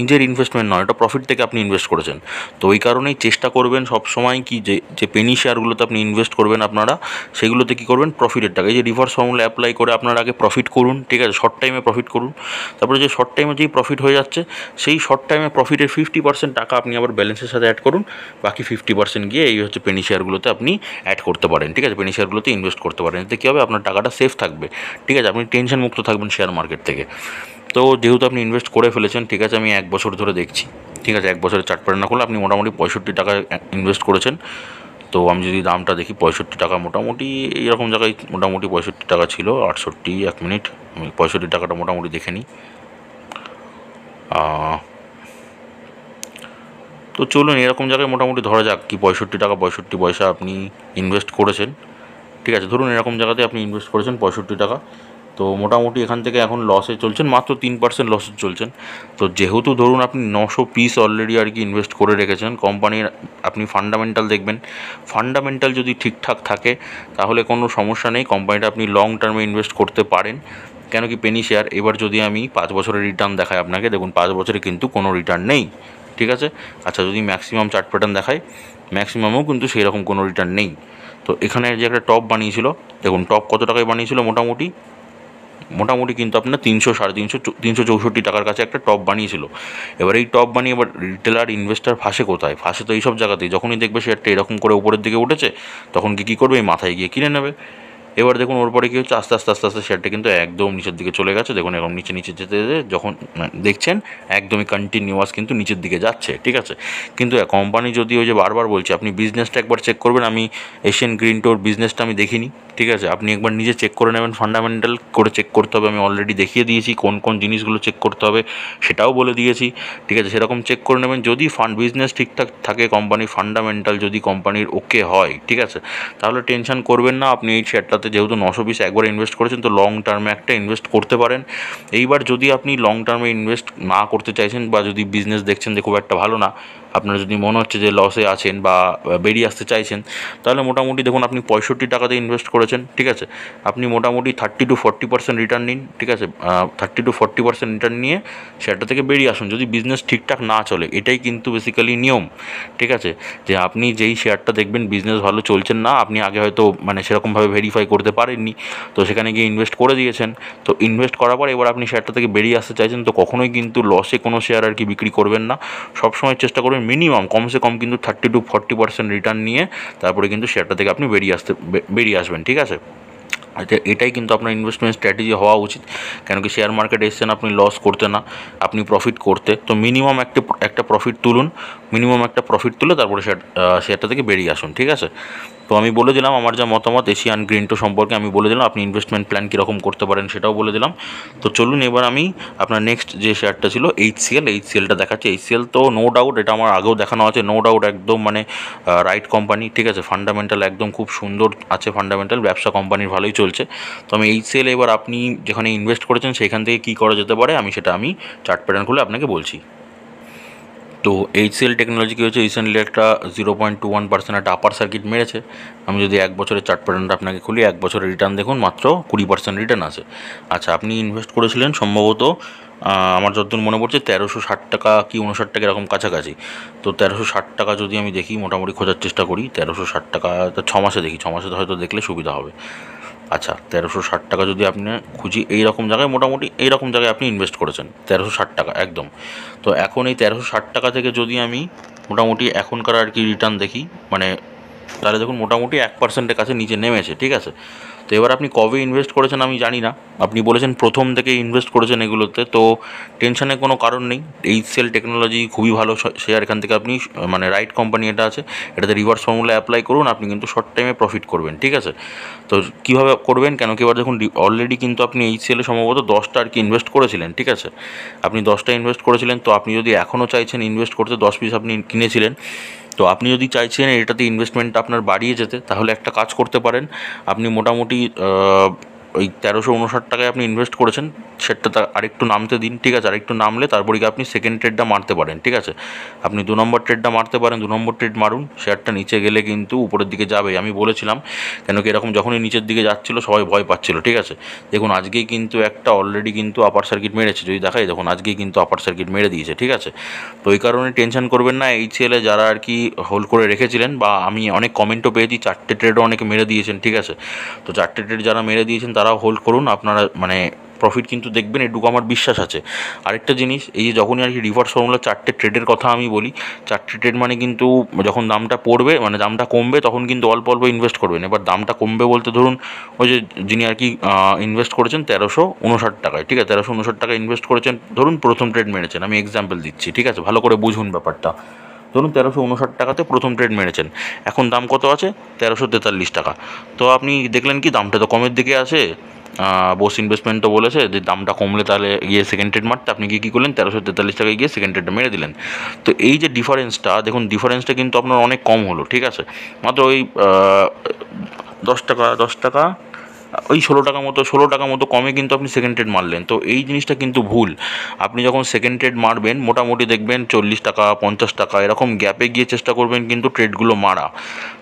নিজের ইনভেস্টমেন্ট নয় এটা প্রফিট থেকে আপনি ইনভেস্ট করেছেন তো ওই কারণেই চেষ্টা করবেন সবসময় কি যে যে পেনি শেয়ারগুলোতে আপনি ইনভেস্ট করবেন আপনারা সেগুলোতে কী করবেন প্রফিটের টাকা এই যে রিভার্স ফর্মুলা অ্যাপ্লাই করে আপনারা আগে প্রফিট করুন ঠিক আছে শর্ট টাইমে প্রফিট করুন তারপরে যে শর্ট টাইমে যেই প্রফিট হয়ে যাচ্ছে সেই শর্ট টাইমে প্রফিটের ফিফটি পার্সেন্ট টাকা আপনি আবার ব্যালেন্সের সাথে অ্যাড করুন বাকি ফিফটি পার্সেন্ট গিয়ে এই হচ্ছে পেনি শেয়ারগুলোতে আপনি অ্যাড করতে পারেন ঠিক আছে পেনি শেয়ারগুলোতে ইনভেস্ট করতে পারেন এতে কী হবে আপনার টাকাটা সেফ থাকবে ঠিক আছে আপনি টেনশন মুক্ত থাকবেন শেয়ার মার্কেট থেকে তো যেহেতু আপনি ইনভেস্ট করে ফেলেছেন ঠিক আছে আমি এক বছর ধরে দেখছি ঠিক আছে এক বছরের চার্ট না করলে আপনি মোটামুটি পঁয়ষট্টি টাকা ইনভেস্ট করেছেন তো আমি যদি দামটা দেখি পঁয়ষট্টি টাকা মোটামুটি এরকম জায়গায় মোটামুটি পঁয়ষট্টি টাকা ছিল আটষট্টি এক মিনিট আমি পঁয়ষট্টি টাকাটা মোটামুটি দেখে নিই তো চলুন এরকম জায়গায় মোটামুটি ধরা যাক কি পঁয়ষট্টি টাকা পঁয়ষট্টি পয়সা আপনি ইনভেস্ট করেছেন ঠিক আছে ধরুন এরকম জায়গাতে আপনি ইনভেস্ট করেছেন পঁয়ষট্টি টাকা তো মোটামুটি এখান থেকে এখন লসে চলছেন মাত্র তিন পার্সেন্ট লসে চলছেন তো যেহেতু ধরুন আপনি নশো পিস অলরেডি আর কি ইনভেস্ট করে রেখেছেন কোম্পানির আপনি ফান্ডামেন্টাল দেখবেন ফান্ডামেন্টাল যদি ঠিকঠাক থাকে তাহলে কোনো সমস্যা নেই কোম্পানিটা আপনি লং টার্মে ইনভেস্ট করতে পারেন কেন কি পেনি শেয়ার এবার যদি আমি পাঁচ বছরের রিটার্ন দেখাই আপনাকে দেখুন পাঁচ বছরে কিন্তু কোনো রিটার্ন নেই ঠিক আছে আচ্ছা যদি ম্যাক্সিমাম চার্ট প্যাটার্ন দেখায় ম্যাক্সিমামও কিন্তু সেই রকম কোনো রিটার্ন নেই তো এখানে যে একটা টপ বানিয়েছিল দেখুন টপ কত টাকায় বানিয়েছিল মোটামুটি মোটামুটি কিন্তু আপনার তিনশো সাড়ে তিনশো তিনশো চৌষট্টি টাকার কাছে একটা টপ বানিয়েছিল এবার এই টপ বানিয়ে এবার রিটেলার ইনভেস্টার ফাঁসে কোথায় ফাঁসে তো এইসব জায়গাতেই যখনই দেখবে শেয়ারটা এরকম করে উপরের দিকে উঠেছে তখন কি কী করবে এই মাথায় গিয়ে কিনে নেবে এবার দেখুন ওর পরে কী হচ্ছে আস্তে আস্তে আস্তে আস্তে শেয়ারটা কিন্তু একদম নিচের দিকে চলে গেছে দেখুন এরকম নিচে নিচে যেতে যেতে যখন মানে দেখছেন একদমই কন্টিনিউয়াস কিন্তু নিচের দিকে যাচ্ছে ঠিক আছে কিন্তু কোম্পানি যদি ওই যে বারবার বলছে আপনি বিজনেসটা একবার চেক করবেন আমি এশিয়ান গ্রিন টোর বিজনেসটা আমি দেখিনি ঠিক আছে আপনি একবার নিজে চেক করে নেবেন ফান্ডামেন্টাল করে চেক করতে হবে আমি অলরেডি দেখিয়ে দিয়েছি কোন কোন জিনিসগুলো চেক করতে হবে সেটাও বলে দিয়েছি ঠিক আছে সেরকম চেক করে নেবেন যদি ফান্ড বিজনেস ঠিকঠাক থাকে কোম্পানির ফান্ডামেন্টাল যদি কোম্পানির ওকে হয় ঠিক আছে তাহলে টেনশন করবেন না আপনি এই শেয়ারটাতে যেহেতু নশো পিস একবার ইনভেস্ট করেছেন তো লং টার্মে একটা ইনভেস্ট করতে পারেন এইবার যদি আপনি লং টার্মে ইনভেস্ট না করতে চাইছেন বা যদি বিজনেস দেখছেন যে খুব একটা ভালো না আপনার যদি মনে হচ্ছে যে লসে আছেন বা বেরিয়ে আসতে চাইছেন তাহলে মোটামুটি দেখুন আপনি পঁয়ষট্টি টাকাতে ইনভেস্ট করেছেন করেছেন ঠিক আছে আপনি মোটামুটি thirty to forty percent return নিন ঠিক আছে thirty to forty percent return নিয়ে সেটা থেকে বেরিয়ে আসুন যদি বিজনেস ঠিকঠাক না চলে এটাই কিন্তু বেসিক্যালি নিয়ম ঠিক আছে যে আপনি যেই শেয়ারটা দেখবেন বিজনেস ভালো চলছেন না আপনি আগে হয়তো মানে সেরকমভাবে ভেরিফাই করতে পারেননি তো সেখানে গিয়ে ইনভেস্ট করে দিয়েছেন তো ইনভেস্ট করার পর এবার আপনি শেয়ারটা থেকে বেরিয়ে আসতে চাইছেন তো কখনোই কিন্তু লসে কোনো শেয়ার আর কি বিক্রি করবেন না সবসময় চেষ্টা করবেন মিনিমাম কমসে কম কিন্তু thirty to forty percent return নিয়ে তারপরে কিন্তু শেয়ারটা থেকে আপনি বেরিয়ে আসতে বেরিয়ে আসবেন ঠিক ঠিক আছে আচ্ছা এটাই কিন্তু আপনার ইনভেস্টমেন্ট স্ট্র্যাটেজি হওয়া উচিত কেন কি শেয়ার মার্কেটে এসছেন আপনি লস করতে না আপনি প্রফিট করতে তো মিনিমাম একটা একটা প্রফিট তুলুন মিনিমাম একটা প্রফিট তুলে তারপরে শেয়ার শেয়ারটা থেকে বেরিয়ে আসুন ঠিক আছে তো আমি বলে দিলাম আমার যা মতামত এশিয়ান গ্রিনটো সম্পর্কে আমি বলে দিলাম আপনি ইনভেস্টমেন্ট প্ল্যান কীরকম করতে পারেন সেটাও বলে দিলাম তো চলুন এবার আমি আপনার নেক্সট যে শেয়ারটা ছিল এইচসিএল এইচসিএলটা দেখাচ্ছি এইচসিএল তো নো ডাউট এটা আমার আগেও দেখানো আছে নো ডাউট একদম মানে রাইট কোম্পানি ঠিক আছে ফান্ডামেন্টাল একদম খুব সুন্দর আছে ফান্ডামেন্টাল ব্যবসা কোম্পানির ভালোই চলছে তো আমি এইচসিএল এবার আপনি যেখানে ইনভেস্ট করেছেন সেখান থেকে কী করা যেতে পারে আমি সেটা আমি চার্ট প্যাটার্ন খুলে আপনাকে বলছি তো এইচ এল টেকনোলজি কী হচ্ছে রিসেন্টলি একটা zero point two one percent একটা আপার সার্কিট মেরেছে আমি যদি এক বছরের চার্ট প্যাটার্নটা আপনাকে খুলি এক বছরের রিটার্ন দেখুন মাত্র কুড়ি পার্সেন্ট রিটার্ন আছে আচ্ছা আপনি ইনভেস্ট করেছিলেন সম্ভবত আমার যতদূর মনে পড়ছে তেরোশো ষাট টাকা কি উনষাট টাকা এরকম কাছাকাছি তো তেরোশো ষাট টাকা যদি আমি দেখি মোটামুটি খোঁজার চেষ্টা করি তেরোশো ষাট টাকা ছ মাসে দেখি ছ মাসে হয়তো দেখলে সুবিধা হবে আচ্ছা তেরোশো ষাট টাকা যদি আপনি খুঁজি এই রকম জায়গায় মোটামুটি এই রকম জায়গায় আপনি ইনভেস্ট করেছেন তেরোশো ষাট টাকা একদম তো এখন এই তেরোশো ষাট টাকা থেকে যদি আমি মোটামুটি এখনকার আর কি রিটার্ন দেখি মানে তাহলে দেখুন মোটামুটি এক পার্সেন্টের কাছে নিচে নেমেছে ঠিক আছে তো এবার আপনি কবে ইনভেস্ট করেছেন আমি জানি না আপনি বলেছেন প্রথম থেকে ইনভেস্ট করেছেন এগুলোতে তো টেনশনের কোনো কারণ নেই এই সেল টেকনোলজি খুবই ভালো শেয়ার এখান থেকে আপনি মানে রাইট কোম্পানি এটা আছে এটাতে রিভার্স ফর্মুলা অ্যাপ্লাই করুন আপনি কিন্তু শর্ট টাইমে প্রফিট করবেন ঠিক আছে তো কীভাবে করবেন কেন কি এবার দেখুন অলরেডি কিন্তু আপনি এই সেলে সম্ভবত দশটা আর কি ইনভেস্ট করেছিলেন ঠিক আছে আপনি দশটা ইনভেস্ট করেছিলেন তো আপনি যদি এখনও চাইছেন ইনভেস্ট করতে দশ পিস আপনি কিনেছিলেন তো আপনি যদি চাইছেন এটাতে ইনভেস্টমেন্ট আপনার বাড়িয়ে যেতে তাহলে একটা কাজ করতে পারেন আপনি মোটামুটি ওই তেরোশো উনষাট টাকায় আপনি ইনভেস্ট করেছেন সেটটা তার আরেকটু নামতে দিন ঠিক আছে আরেকটু নামলে তারপরে গিয়ে আপনি সেকেন্ড ট্রেডটা মারতে পারেন ঠিক আছে আপনি দু নম্বর ট্রেডটা মারতে পারেন দু নম্বর ট্রেড মারুন শেয়ারটা নিচে গেলে কিন্তু উপরের দিকে যাবে আমি বলেছিলাম কেন কি এরকম যখনই নিচের দিকে যাচ্ছিল সবাই ভয় পাচ্ছিল ঠিক আছে দেখুন আজকেই কিন্তু একটা অলরেডি কিন্তু আপার সার্কিট মেরেছে যদি দেখাই দেখুন আজকেই কিন্তু আপার সার্কিট মেরে দিয়েছে ঠিক আছে তো ওই কারণে টেনশন করবেন না এই ছেলে যারা আর কি হোল্ড করে রেখেছিলেন বা আমি অনেক কমেন্টও পেয়েছি চারটে ট্রেডও অনেকে মেরে দিয়েছেন ঠিক আছে তো চারটে ট্রেড যারা মেরে দিয়েছেন দ্বারা হোল্ড করুন আপনারা মানে প্রফিট কিন্তু দেখবেন এটুকু আমার বিশ্বাস আছে আরেকটা জিনিস এই যে যখনই আর কি রিভার্স ফর্মুলা চারটে ট্রেডের কথা আমি বলি চারটে ট্রেড মানে কিন্তু যখন দামটা পড়বে মানে দামটা কমবে তখন কিন্তু অল্প অল্প ইনভেস্ট করবেন এবার দামটা কমবে বলতে ধরুন ওই যে যিনি আর কি ইনভেস্ট করেছেন তেরোশো উনষাট টাকায় ঠিক আছে তেরোশো উনষাট টাকা ইনভেস্ট করেছেন ধরুন প্রথম ট্রেড মেরেছেন আমি এক্সাম্পল দিচ্ছি ঠিক আছে ভালো করে বুঝুন ব্যাপারটা ধরুন তেরোশো উনষাট টাকাতে প্রথম ট্রেড মেরেছেন এখন দাম কত আছে তেরোশো তেতাল্লিশ টাকা তো আপনি দেখলেন কি দামটা তো কমের দিকে আছে বোস ইনভেস্টমেন্ট তো বলেছে যে দামটা কমলে তাহলে গিয়ে সেকেন্ড ট্রেড মারতে আপনি কী কী করলেন তেরোশো তেতাল্লিশ টাকায় গিয়ে সেকেন্ড ট্রেডটা মেরে দিলেন তো এই যে ডিফারেন্সটা দেখুন ডিফারেন্সটা কিন্তু আপনার অনেক কম হলো ঠিক আছে মাত্র ওই দশ টাকা দশ টাকা ওই ষোলো টাকা মতো ষোলো টাকা মতো কমে কিন্তু আপনি সেকেন্ড ট্রেড মারলেন তো এই জিনিসটা কিন্তু ভুল আপনি যখন সেকেন্ড ট্রেড মারবেন মোটামুটি দেখবেন চল্লিশ টাকা পঞ্চাশ টাকা এরকম গ্যাপে গিয়ে চেষ্টা করবেন কিন্তু ট্রেডগুলো মারা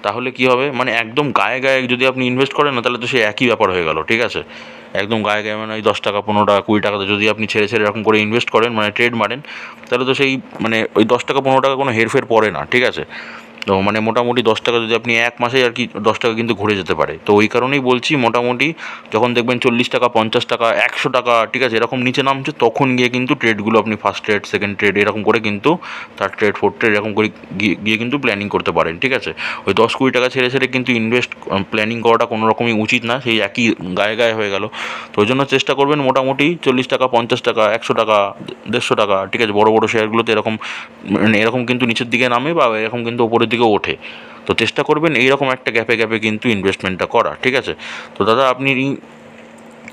তাহলে কি হবে মানে একদম গায়ে গায়ে যদি আপনি ইনভেস্ট করেন না তাহলে তো সে একই ব্যাপার হয়ে গেল ঠিক আছে একদম গায়ে গায়ে মানে ওই দশ টাকা পনেরো টাকা কুড়ি টাকাতে যদি আপনি ছেড়ে ছেড়ে এরকম করে ইনভেস্ট করেন মানে ট্রেড মারেন তাহলে তো সেই মানে ওই দশ টাকা পনেরো টাকা কোনো হেরফের পড়ে না ঠিক আছে তো মানে মোটামুটি দশ টাকা যদি আপনি এক মাসে আর কি দশ টাকা কিন্তু ঘুরে যেতে পারে তো ওই কারণেই বলছি মোটামুটি যখন দেখবেন চল্লিশ টাকা পঞ্চাশ টাকা একশো টাকা ঠিক আছে এরকম নিচে নামছে তখন গিয়ে কিন্তু ট্রেডগুলো আপনি ফার্স্ট ট্রেড সেকেন্ড ট্রেড এরকম করে কিন্তু থার্ড ট্রেড ফোর্থ ট্রেড এরকম করে গিয়ে কিন্তু প্ল্যানিং করতে পারেন ঠিক আছে ওই দশ কুড়ি টাকা ছেড়ে ছেড়ে কিন্তু ইনভেস্ট প্ল্যানিং করাটা কোনো রকমই উচিত না সেই একই গায়ে গায়ে হয়ে গেল তো ওই জন্য চেষ্টা করবেন মোটামুটি চল্লিশ টাকা পঞ্চাশ টাকা একশো টাকা দেড়শো টাকা ঠিক আছে বড় বড় শেয়ারগুলোতে এরকম মানে এরকম কিন্তু নিচের দিকে নামে বা এরকম কিন্তু ওপরের দিকে থেকেও ওঠে তো চেষ্টা করবেন এইরকম একটা গ্যাপে গ্যাপে কিন্তু ইনভেস্টমেন্টটা করা ঠিক আছে তো দাদা আপনি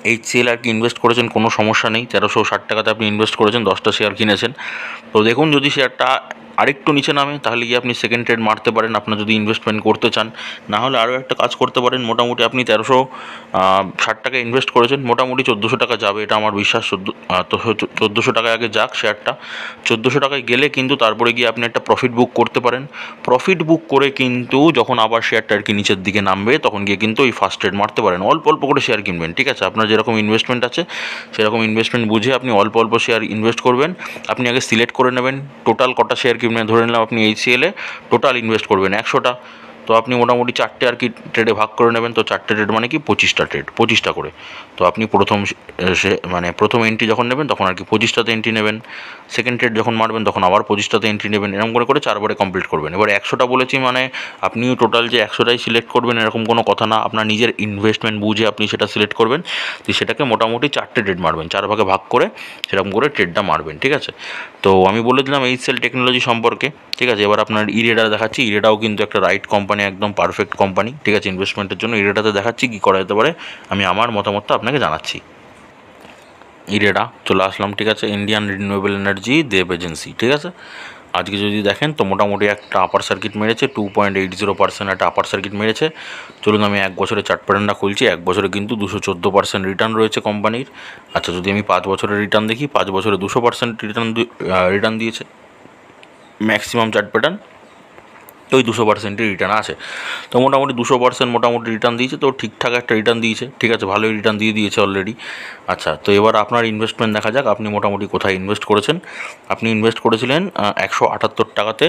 এই সেল আর কি ইনভেস্ট করেছেন কোনো সমস্যা নেই তেরোশো ষাট টাকাতে আপনি ইনভেস্ট করেছেন দশটা শেয়ার কিনেছেন তো দেখুন যদি শেয়ারটা আরেকটু নিচে নামে তাহলে গিয়ে আপনি সেকেন্ড ট্রেড মারতে পারেন আপনার যদি ইনভেস্টমেন্ট করতে চান না হলে আরও একটা কাজ করতে পারেন মোটামুটি আপনি তেরোশো ষাট টাকা ইনভেস্ট করেছেন মোটামুটি চোদ্দোশো টাকা যাবে এটা আমার বিশ্বাস চোদ্দোশো টাকায় আগে যাক শেয়ারটা চোদ্দোশো টাকায় গেলে কিন্তু তারপরে গিয়ে আপনি একটা প্রফিট বুক করতে পারেন প্রফিট বুক করে কিন্তু যখন আবার শেয়ারটা আর কি নিচের দিকে নামবে তখন গিয়ে কিন্তু ওই ফার্স্ট ট্রেড মারতে পারেন অল্প অল্প করে শেয়ার কিনবেন ঠিক আছে আপনার যেরকম ইনভেস্টমেন্ট আছে সেরকম ইনভেস্টমেন্ট বুঝে আপনি অল্প অল্প শেয়ার ইনভেস্ট করবেন আপনি আগে সিলেক্ট করে নেবেন টোটাল কটা শেয়ার ইকুইপমেন্ট মানে ধরে নিলাম আপনি এইচসিএলে টোটাল ইনভেস্ট করবেন একশোটা তো আপনি মোটামুটি চারটে আর কি ট্রেডে ভাগ করে নেবেন তো চারটে ট্রেড মানে কি পঁচিশটা ট্রেড পঁচিশটা করে তো আপনি প্রথম সে মানে প্রথম এন্ট্রি যখন নেবেন তখন আর কি পঁচিশটাতে এন্ট্রি নেবেন সেকেন্ড ট্রেড যখন মারবেন তখন আবার পঁচিশটাতে এন্ট্রি নেবেন এরকম করে করে চারবারে কমপ্লিট করবেন এবার একশোটা বলেছি মানে আপনিও টোটাল যে একশোটাই সিলেক্ট করবেন এরকম কোনো কথা না আপনার নিজের ইনভেস্টমেন্ট বুঝে আপনি সেটা সিলেক্ট করবেন তো সেটাকে মোটামুটি চারটে ট্রেড মারবেন চার ভাগে ভাগ করে সেরকম করে ট্রেডটা মারবেন ঠিক আছে তো আমি বলে দিলাম এই সেল টেকনোলজি সম্পর্কে ঠিক আছে এবার আপনার ইরেডা দেখাচ্ছি ইরেডাও কিন্তু একটা রাইট কোম্পানি একদম পারফেক্ট কোম্পানি ঠিক আছে ইনভেস্টমেন্টের জন্য ইরেডাতে দেখাচ্ছি কী করা যেতে পারে আমি আমার মতামতটা আপনাকে জানাচ্ছি ইরেডা চলে আসলাম ঠিক আছে ইন্ডিয়ান রিনিউয়েবল এনার্জি দেব এজেন্সি ঠিক আছে আজকে যদি দেখেন তো মোটামুটি একটা আপার সার্কিট মেরেছে two point eight zero percent একটা আপার সার্কিট মেরেছে চলুন আমি এক বছরে চার্ট প্যাটার্নটা খুলছি এক বছরে কিন্তু দুশো চোদ্দো পার্সেন্ট রিটার্ন রয়েছে কোম্পানির আচ্ছা যদি আমি পাঁচ বছরের রিটার্ন দেখি পাঁচ বছরে দুশো পার্সেন্ট রিটার্ন রিটার্ন দিয়েছে ম্যাক্সিমাম চার্ট প্যাটার্ন ওই দুশো পার্সেন্টই রিটার্ন আছে তো মোটামুটি দুশো পার্সেন্ট মোটামুটি রিটার্ন দিয়েছে তো ঠিকঠাক একটা রিটার্ন দিয়েছে ঠিক আছে ভালোই রিটার্ন দিয়ে দিয়েছে অলরেডি আচ্ছা তো এবার আপনার ইনভেস্টমেন্ট দেখা যাক আপনি মোটামুটি কোথায় ইনভেস্ট করেছেন আপনি ইনভেস্ট করেছিলেন একশো আটাত্তর টাকাতে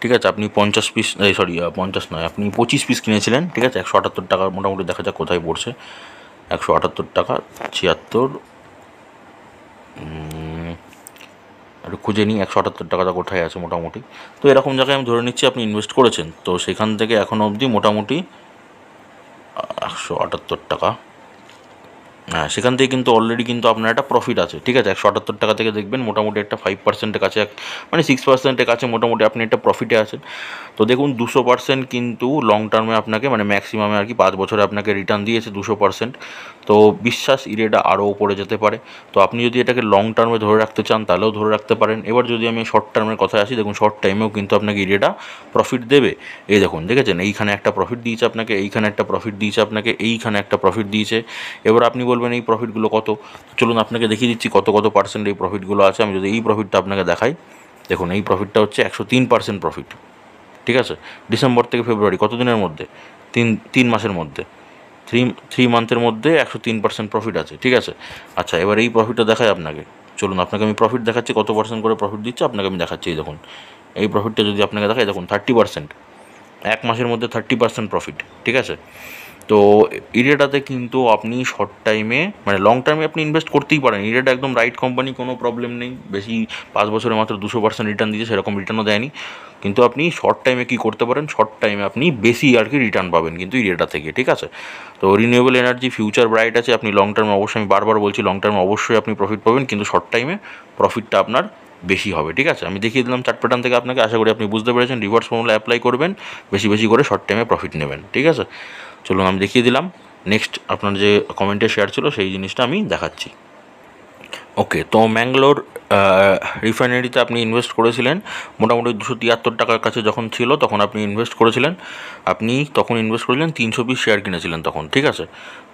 ঠিক আছে আপনি পঞ্চাশ পিস সরি পঞ্চাশ নয় আপনি পঁচিশ পিস কিনেছিলেন ঠিক আছে একশো আটাত্তর টাকা মোটামুটি দেখা যাক কোথায় পড়ছে একশো আটাত্তর টাকা ছিয়াত্তর একটু খুঁজে নিই একশো আটাত্তর টাকাটা কোথায় আছে মোটামুটি তো এরকম জায়গায় আমি ধরে নিচ্ছি আপনি ইনভেস্ট করেছেন তো সেখান থেকে এখনও অবধি মোটামুটি একশো আটাত্তর টাকা হ্যাঁ সেখান থেকে কিন্তু অলরেডি কিন্তু আপনার একটা প্রফিট আছে ঠিক আছে একশো আটাত্তর টাকা থেকে দেখবেন মোটামুটি একটা ফাইভ পার্সেন্টের কাছে মানে সিক্স পার্সেন্টের কাছে মোটামুটি আপনি একটা প্রফিটে আছেন তো দেখুন দুশো পার্সেন্ট কিন্তু লং টার্মে আপনাকে মানে ম্যাক্সিমামে আর কি পাঁচ বছরে আপনাকে রিটার্ন দিয়েছে দুশো পার্সেন্ট তো বিশ্বাস ইরেটা আরও ওপরে যেতে পারে তো আপনি যদি এটাকে লং টার্মে ধরে রাখতে চান তাহলেও ধরে রাখতে পারেন এবার যদি আমি শর্ট টার্মের কথায় আসি দেখুন শর্ট টাইমেও কিন্তু আপনাকে ইরেটা প্রফিট দেবে এই দেখুন দেখেছেন এইখানে একটা প্রফিট দিয়েছে আপনাকে এইখানে একটা প্রফিট দিয়েছে আপনাকে এইখানে একটা প্রফিট দিয়েছে এবার আপনি বলবেন এই প্রফিটগুলো কত চলুন আপনাকে দেখিয়ে দিচ্ছি কত কত পার্সেন্ট এই প্রফিটগুলো আছে আমি যদি এই প্রফিটটা আপনাকে দেখাই দেখুন এই প্রফিটটা হচ্ছে একশো তিন পার্সেন্ট প্রফিট ঠিক আছে ডিসেম্বর থেকে ফেব্রুয়ারি কত দিনের মধ্যে তিন তিন মাসের মধ্যে থ্রি থ্রি মান্থের মধ্যে একশো তিন পার্সেন্ট প্রফিট আছে ঠিক আছে আচ্ছা এবার এই প্রফিটটা দেখাই আপনাকে চলুন আপনাকে আমি প্রফিট দেখাচ্ছি কত পার্সেন্ট করে প্রফিট দিচ্ছি আপনাকে আমি দেখাচ্ছি দেখুন এই প্রফিটটা যদি আপনাকে দেখাই দেখুন থার্টি পার্সেন্ট এক মাসের মধ্যে থার্টি পার্সেন্ট প্রফিট ঠিক আছে তো ইরেটাতে কিন্তু আপনি শর্ট টাইমে মানে লং টাইমে আপনি ইনভেস্ট করতেই পারেন ইরিয়াটা একদম রাইট কোম্পানি কোনো প্রবলেম নেই বেশি পাঁচ বছরে মাত্র দুশো পার্সেন্ট রিটার্ন দিয়েছে সেরকম রিটার্নও দেয়নি কিন্তু আপনি শর্ট টাইমে কী করতে পারেন শর্ট টাইমে আপনি বেশি আর কি রিটার্ন পাবেন কিন্তু ইরিয়াটা থেকে ঠিক আছে তো রিনিউয়েবল এনার্জি ফিউচার ব্রাইট আছে আপনি লং টার্মে অবশ্যই আমি বারবার বলছি লং টার্মে অবশ্যই আপনি প্রফিট পাবেন কিন্তু শর্ট টাইমে প্রফিটটা আপনার বেশি হবে ঠিক আছে আমি দেখিয়ে দিলাম চার্ট প্যাটার্ন থেকে আপনাকে আশা করি আপনি বুঝতে পেরেছেন রিভার্স ফর্মুলা অ্যাপ্লাই করবেন বেশি বেশি করে শর্ট টাইমে প্রফিট নেবেন ঠিক আছে চলুন আমি দেখিয়ে দিলাম নেক্সট আপনার যে কমেন্টে শেয়ার ছিল সেই জিনিসটা আমি দেখাচ্ছি ওকে তো ম্যাঙ্গলোর রিফাইনারিতে আপনি ইনভেস্ট করেছিলেন মোটামুটি দুশো তিয়াত্তর টাকার কাছে যখন ছিল তখন আপনি ইনভেস্ট করেছিলেন আপনি তখন ইনভেস্ট করেছিলেন তিনশো পিস শেয়ার কিনেছিলেন তখন ঠিক আছে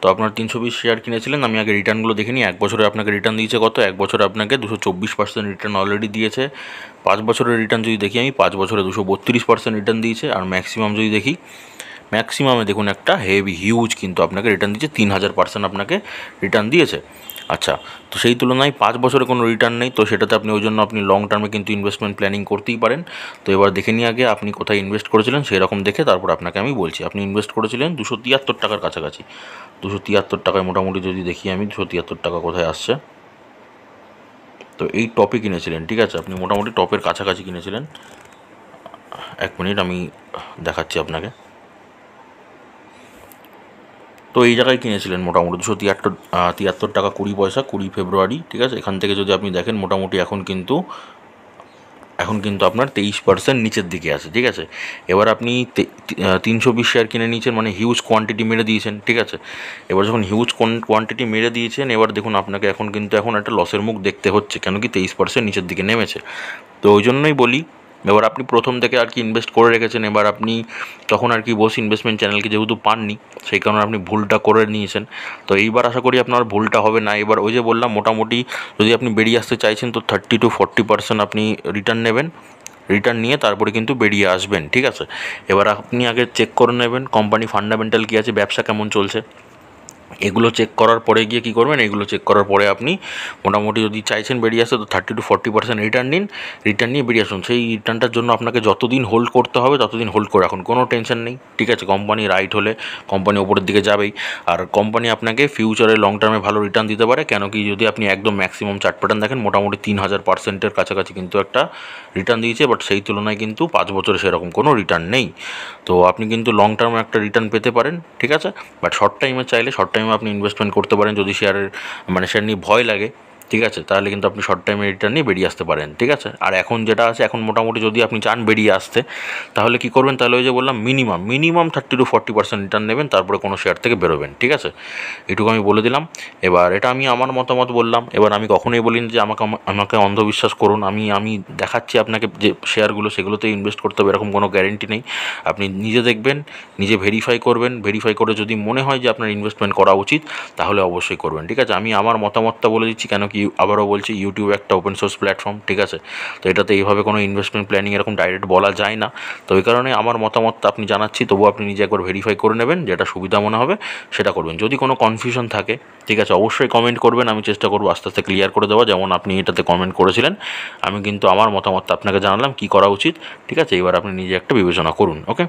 তো আপনার তিনশো পিস শেয়ার কিনেছিলেন আমি আগে রিটার্নগুলো দেখিনি এক বছরে আপনাকে রিটার্ন দিয়েছে কত এক বছরে আপনাকে দুশো চব্বিশ পার্সেন্ট রিটার্ন অলরেডি দিয়েছে পাঁচ বছরের রিটার্ন যদি দেখি আমি পাঁচ বছরে দুশো বত্রিশ পার্সেন্ট রিটার্ন দিয়েছে আর ম্যাক্সিমাম যদি দেখি ম্যাক্সিমামে দেখুন একটা হেভি হিউজ কিন্তু আপনাকে রিটার্ন দিচ্ছে তিন হাজার পার্সেন্ট আপনাকে রিটার্ন দিয়েছে আচ্ছা তো সেই তুলনায় পাঁচ বছরে কোনো রিটার্ন নেই তো সেটাতে আপনি ওই জন্য আপনি লং টার্মে কিন্তু ইনভেস্টমেন্ট প্ল্যানিং করতেই পারেন তো এবার দেখে নিয়ে আগে আপনি কোথায় ইনভেস্ট করেছিলেন সেই রকম দেখে তারপর আপনাকে আমি বলছি আপনি ইনভেস্ট করেছিলেন দুশো তিয়াত্তর টাকার কাছাকাছি দুশো তিয়াত্তর টাকায় মোটামুটি যদি দেখি আমি দুশো তিয়াত্তর টাকা কোথায় আসছে তো এই টপে কিনেছিলেন ঠিক আছে আপনি মোটামুটি টপের কাছাকাছি কিনেছিলেন এক মিনিট আমি দেখাচ্ছি আপনাকে তো এই জায়গায় কিনেছিলেন মোটামুটি দুশো তিয়াত্তর তিয়াত্তর টাকা কুড়ি পয়সা কুড়ি ফেব্রুয়ারি ঠিক আছে এখান থেকে যদি আপনি দেখেন মোটামুটি এখন কিন্তু এখন কিন্তু আপনার তেইশ পার্সেন্ট নিচের দিকে আছে ঠিক আছে এবার আপনি তিনশো বিশ শেয়ার কিনে নিয়েছেন মানে হিউজ কোয়ান্টিটি মেরে দিয়েছেন ঠিক আছে এবার যখন হিউজ কোয়ান্টিটি মেরে দিয়েছেন এবার দেখুন আপনাকে এখন কিন্তু এখন একটা লসের মুখ দেখতে হচ্ছে কেন কি তেইশ পার্সেন্ট নিচের দিকে নেমেছে তো ওই জন্যই বলি এবার আপনি প্রথম থেকে আর কি ইনভেস্ট করে রেখেছেন এবার আপনি তখন আর কি বোস ইনভেস্টমেন্ট চ্যানেলকে যেহেতু পাননি সেই কারণে আপনি ভুলটা করে নিয়েছেন তো এইবার আশা করি আপনার ভুলটা হবে না এবার ওই যে বললাম মোটামুটি যদি আপনি বেরিয়ে আসতে চাইছেন তো থার্টি টু ফর্টি পার্সেন্ট আপনি রিটার্ন নেবেন রিটার্ন নিয়ে তারপরে কিন্তু বেরিয়ে আসবেন ঠিক আছে এবার আপনি আগে চেক করে নেবেন কোম্পানি ফান্ডামেন্টাল কী আছে ব্যবসা কেমন চলছে এগুলো চেক করার পরে গিয়ে কি করবেন এগুলো চেক করার পরে আপনি মোটামুটি যদি চাইছেন বেরিয়ে আসতে তো thirty to forty percent return নিন রিটার্ন নিয়ে বেরিয়ে আসুন সেই রিটার্নটার জন্য আপনাকে যতদিন হোল্ড করতে হবে ততদিন হোল্ড করে রাখুন কোনো টেনশন নেই ঠিক আছে কোম্পানি রাইট হলে কোম্পানি ওপরের দিকে যাবেই আর কোম্পানি আপনাকে ফিউচারে লং টার্মে ভালো রিটার্ন দিতে পারে কেন কি যদি আপনি একদম ম্যাক্সিমাম চার্ট প্যাটার্ন দেখেন মোটামুটি তিন হাজার পার্সেন্টের কাছাকাছি কিন্তু একটা রিটার্ন দিয়েছে বাট সেই তুলনায় কিন্তু পাঁচ বছরে সেরকম কোনো রিটার্ন নেই তো আপনি কিন্তু লং টার্মে একটা রিটার্ন পেতে পারেন ঠিক আছে বাট শর্ট টাইমে চাইলে শর্ট টাইম টাইমে আপনি ইনভেস্টমেন্ট করতে পারেন যদি শেয়ারের মানে শেয়ার নিয়ে ভয় লাগে ঠিক আছে তাহলে কিন্তু আপনি শর্ট টাইমে রিটার্ন নিয়ে বেরিয়ে আসতে পারেন ঠিক আছে আর এখন যেটা আছে এখন মোটামুটি যদি আপনি চান বেরিয়ে আসতে তাহলে কি করবেন তাহলে ওই যে বললাম minimum minimum thirty to forty percent return নেবেন তারপরে কোনো শেয়ার থেকে বেরোবেন ঠিক আছে এটুকু আমি বলে দিলাম এবার এটা আমি আমার মতামত বললাম এবার আমি কখনোই বলিনি যে আমাকে আমাকে অন্ধবিশ্বাস করুন আমি আমি দেখাচ্ছি আপনাকে যে শেয়ারগুলো সেগুলোতে ইনভেস্ট করতে হবে এরকম কোনো গ্যারেন্টি নেই আপনি নিজে দেখবেন নিজে ভেরিফাই করবেন ভেরিফাই করে যদি মনে হয় যে আপনার ইনভেস্টমেন্ট করা উচিত তাহলে অবশ্যই করবেন ঠিক আছে আমি আমার মতামতটা বলে দিচ্ছি কেন ইউ আবারও বলছি ইউটিউব একটা ওপেন সোর্স প্ল্যাটফর্ম ঠিক আছে তো এটাতে এইভাবে কোনো ইনভেস্টমেন্ট প্ল্যানিং এরকম ডাইরেক্ট বলা যায় না তো ওই কারণে আমার মতামত আপনি জানাচ্ছি তবুও আপনি নিজে একবার ভেরিফাই করে নেবেন যেটা সুবিধা মনে হবে সেটা করবেন যদি কোনো কনফিউশন থাকে ঠিক আছে অবশ্যই কমেন্ট করবেন আমি চেষ্টা করবো আস্তে আস্তে ক্লিয়ার করে দেওয়া যেমন আপনি এটাতে কমেন্ট করেছিলেন আমি কিন্তু আমার মতামতটা আপনাকে জানালাম কি করা উচিত ঠিক আছে এবার আপনি নিজে একটা বিবেচনা করুন ওকে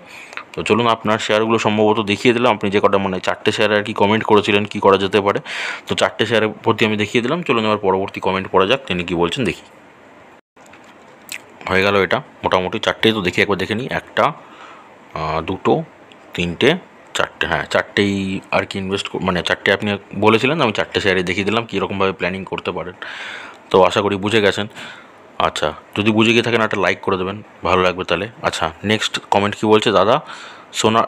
তো চলুন আপনার শেয়ারগুলো সম্ভবত দেখিয়ে দিলাম আপনি যে কটা মানে চারটে শেয়ারে আর কি কমেন্ট করেছিলেন কি করা যেতে পারে তো চারটে শেয়ারের প্রতি আমি দেখিয়ে দিলাম চলুন এবার পরবর্তী কমেন্ট পড়া যাক তিনি কি বলছেন দেখি হয়ে গেল এটা মোটামুটি চারটেই তো দেখি একবার দেখে নিই একটা দুটো তিনটে চারটে হ্যাঁ চারটেই আর কি ইনভেস্ট মানে চারটে আপনি বলেছিলেন আমি চারটে শেয়ারে দেখিয়ে দিলাম কীরকমভাবে প্ল্যানিং করতে পারেন তো আশা করি বুঝে গেছেন আচ্ছা যদি বুঝে গিয়ে থাকেন একটা লাইক করে দেবেন ভালো লাগবে তাহলে আচ্ছা নেক্সট কমেন্ট কি বলছে দাদা সোনা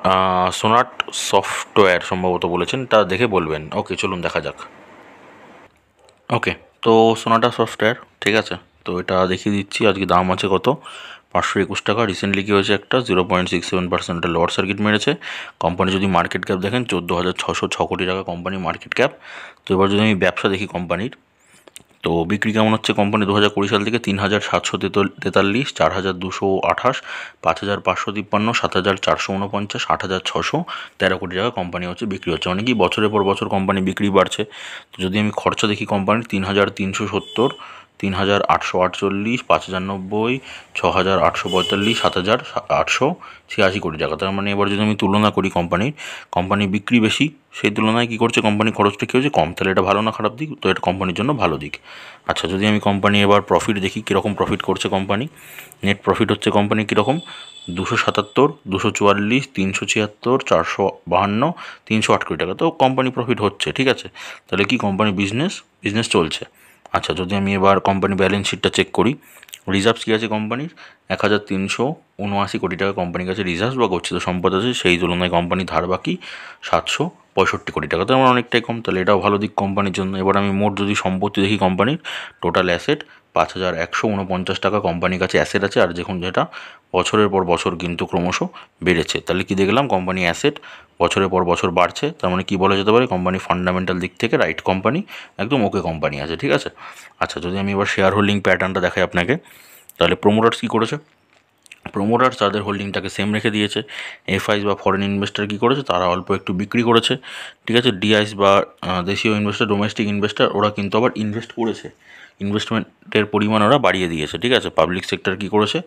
সোনাট সফটওয়্যার সম্ভবত বলেছেন তা দেখে বলবেন ওকে চলুন দেখা যাক ওকে তো সোনাটা সফটওয়্যার ঠিক আছে তো এটা দেখিয়ে দিচ্ছি আজকে দাম আছে কত পাঁচশো একুশ টাকা রিসেন্টলি কী হয়েছে একটা জিরো পয়েন্ট সিক্স সেভেন পার্সেন্টের লড সার্কিট মেরেছে কোম্পানি যদি মার্কেট ক্যাপ দেখেন চোদ্দো হাজার ছশো ছ কোটি টাকা কোম্পানি মার্কেট ক্যাপ তো এবার যদি আমি ব্যবসা দেখি কোম্পানির তো বিক্রি কেমন হচ্ছে কোম্পানি দু হাজার কুড়ি সাল থেকে তিন হাজার সাতশো তেতাল্লিশ চার হাজার দুশো আঠাশ পাঁচ হাজার পাঁচশো তিপ্পান্ন সাত হাজার চারশো উনপঞ্চাশ আট হাজার ছশো তেরো কোটি টাকা কোম্পানি হচ্ছে বিক্রি হচ্ছে মানে কি বছরের পর বছর কোম্পানি বিক্রি বাড়ছে তো যদি আমি খরচা দেখি কোম্পানির তিন হাজার তিনশো সত্তর তিন হাজার আটশো আটচল্লিশ পাঁচ হাজার নব্বই ছ হাজার আটশো পঁয়তাল্লিশ সাত হাজার আটশো ছিয়াশি কোটি টাকা তার মানে এবার যদি আমি তুলনা করি কোম্পানির কোম্পানি বিক্রি বেশি সেই তুলনায় কী করছে কোম্পানি খরচটা কী হচ্ছে কম তাহলে এটা ভালো না খারাপ দিক তো এটা কোম্পানির জন্য ভালো দিক আচ্ছা যদি আমি কোম্পানি এবার প্রফিট দেখি কীরকম প্রফিট করছে কোম্পানি নেট প্রফিট হচ্ছে কোম্পানি কীরকম দুশো সাতাত্তর দুশো চুয়াল্লিশ তিনশো ছিয়াত্তর চারশো বাহান্ন তিনশো আট কোটি টাকা তো কোম্পানি প্রফিট হচ্ছে ঠিক আছে তাহলে কি কোম্পানি বিজনেস বিজনেস চলছে আচ্ছা যদি আমি এবার কোম্পানি ব্যালেন্স শিটটা চেক করি রিজার্ভস কী আছে কোম্পানির এক হাজার তিনশো কোটি টাকা কোম্পানির কাছে রিজার্ভস বা গচ্ছিত সম্পদ আছে সেই তুলনায় কোম্পানি ধার বাকি সাতশো পঁয়ষট্টি কোটি টাকা তো আমার অনেকটাই কম তাহলে এটাও ভালো দিক কোম্পানির জন্য এবার আমি মোট যদি সম্পত্তি দেখি কোম্পানির টোটাল অ্যাসেট পাঁচ হাজার একশো উনপঞ্চাশ টাকা কোম্পানির কাছে অ্যাসেট আছে আর যখন যেটা বছরের পর বছর কিন্তু ক্রমশ বেড়েছে তাহলে কি দেখলাম কোম্পানি অ্যাসেট বছরের পর বছর বাড়ছে তার মানে কী বলা যেতে পারে কোম্পানি ফান্ডামেন্টাল দিক থেকে রাইট কোম্পানি একদম ওকে কোম্পানি আছে ঠিক আছে আচ্ছা যদি আমি এবার শেয়ার হোল্ডিং প্যাটার্নটা দেখাই আপনাকে তাহলে প্রোমোটার্স কী করেছে প্রোমোটার্স তাদের হোল্ডিংটাকে সেম রেখে দিয়েছে এফআইস বা ফরেন ইনভেস্টার কী করেছে তারা অল্প একটু বিক্রি করেছে ঠিক আছে ডিআইস বা দেশীয় ইনভেস্টার ডোমেস্টিক ইনভেস্টার ওরা কিন্তু আবার ইনভেস্ট করেছে ইনভেস্টমেন্টের পরিমাণ ওরা বাড়িয়ে দিয়েছে ঠিক আছে পাবলিক সেক্টর কি করেছে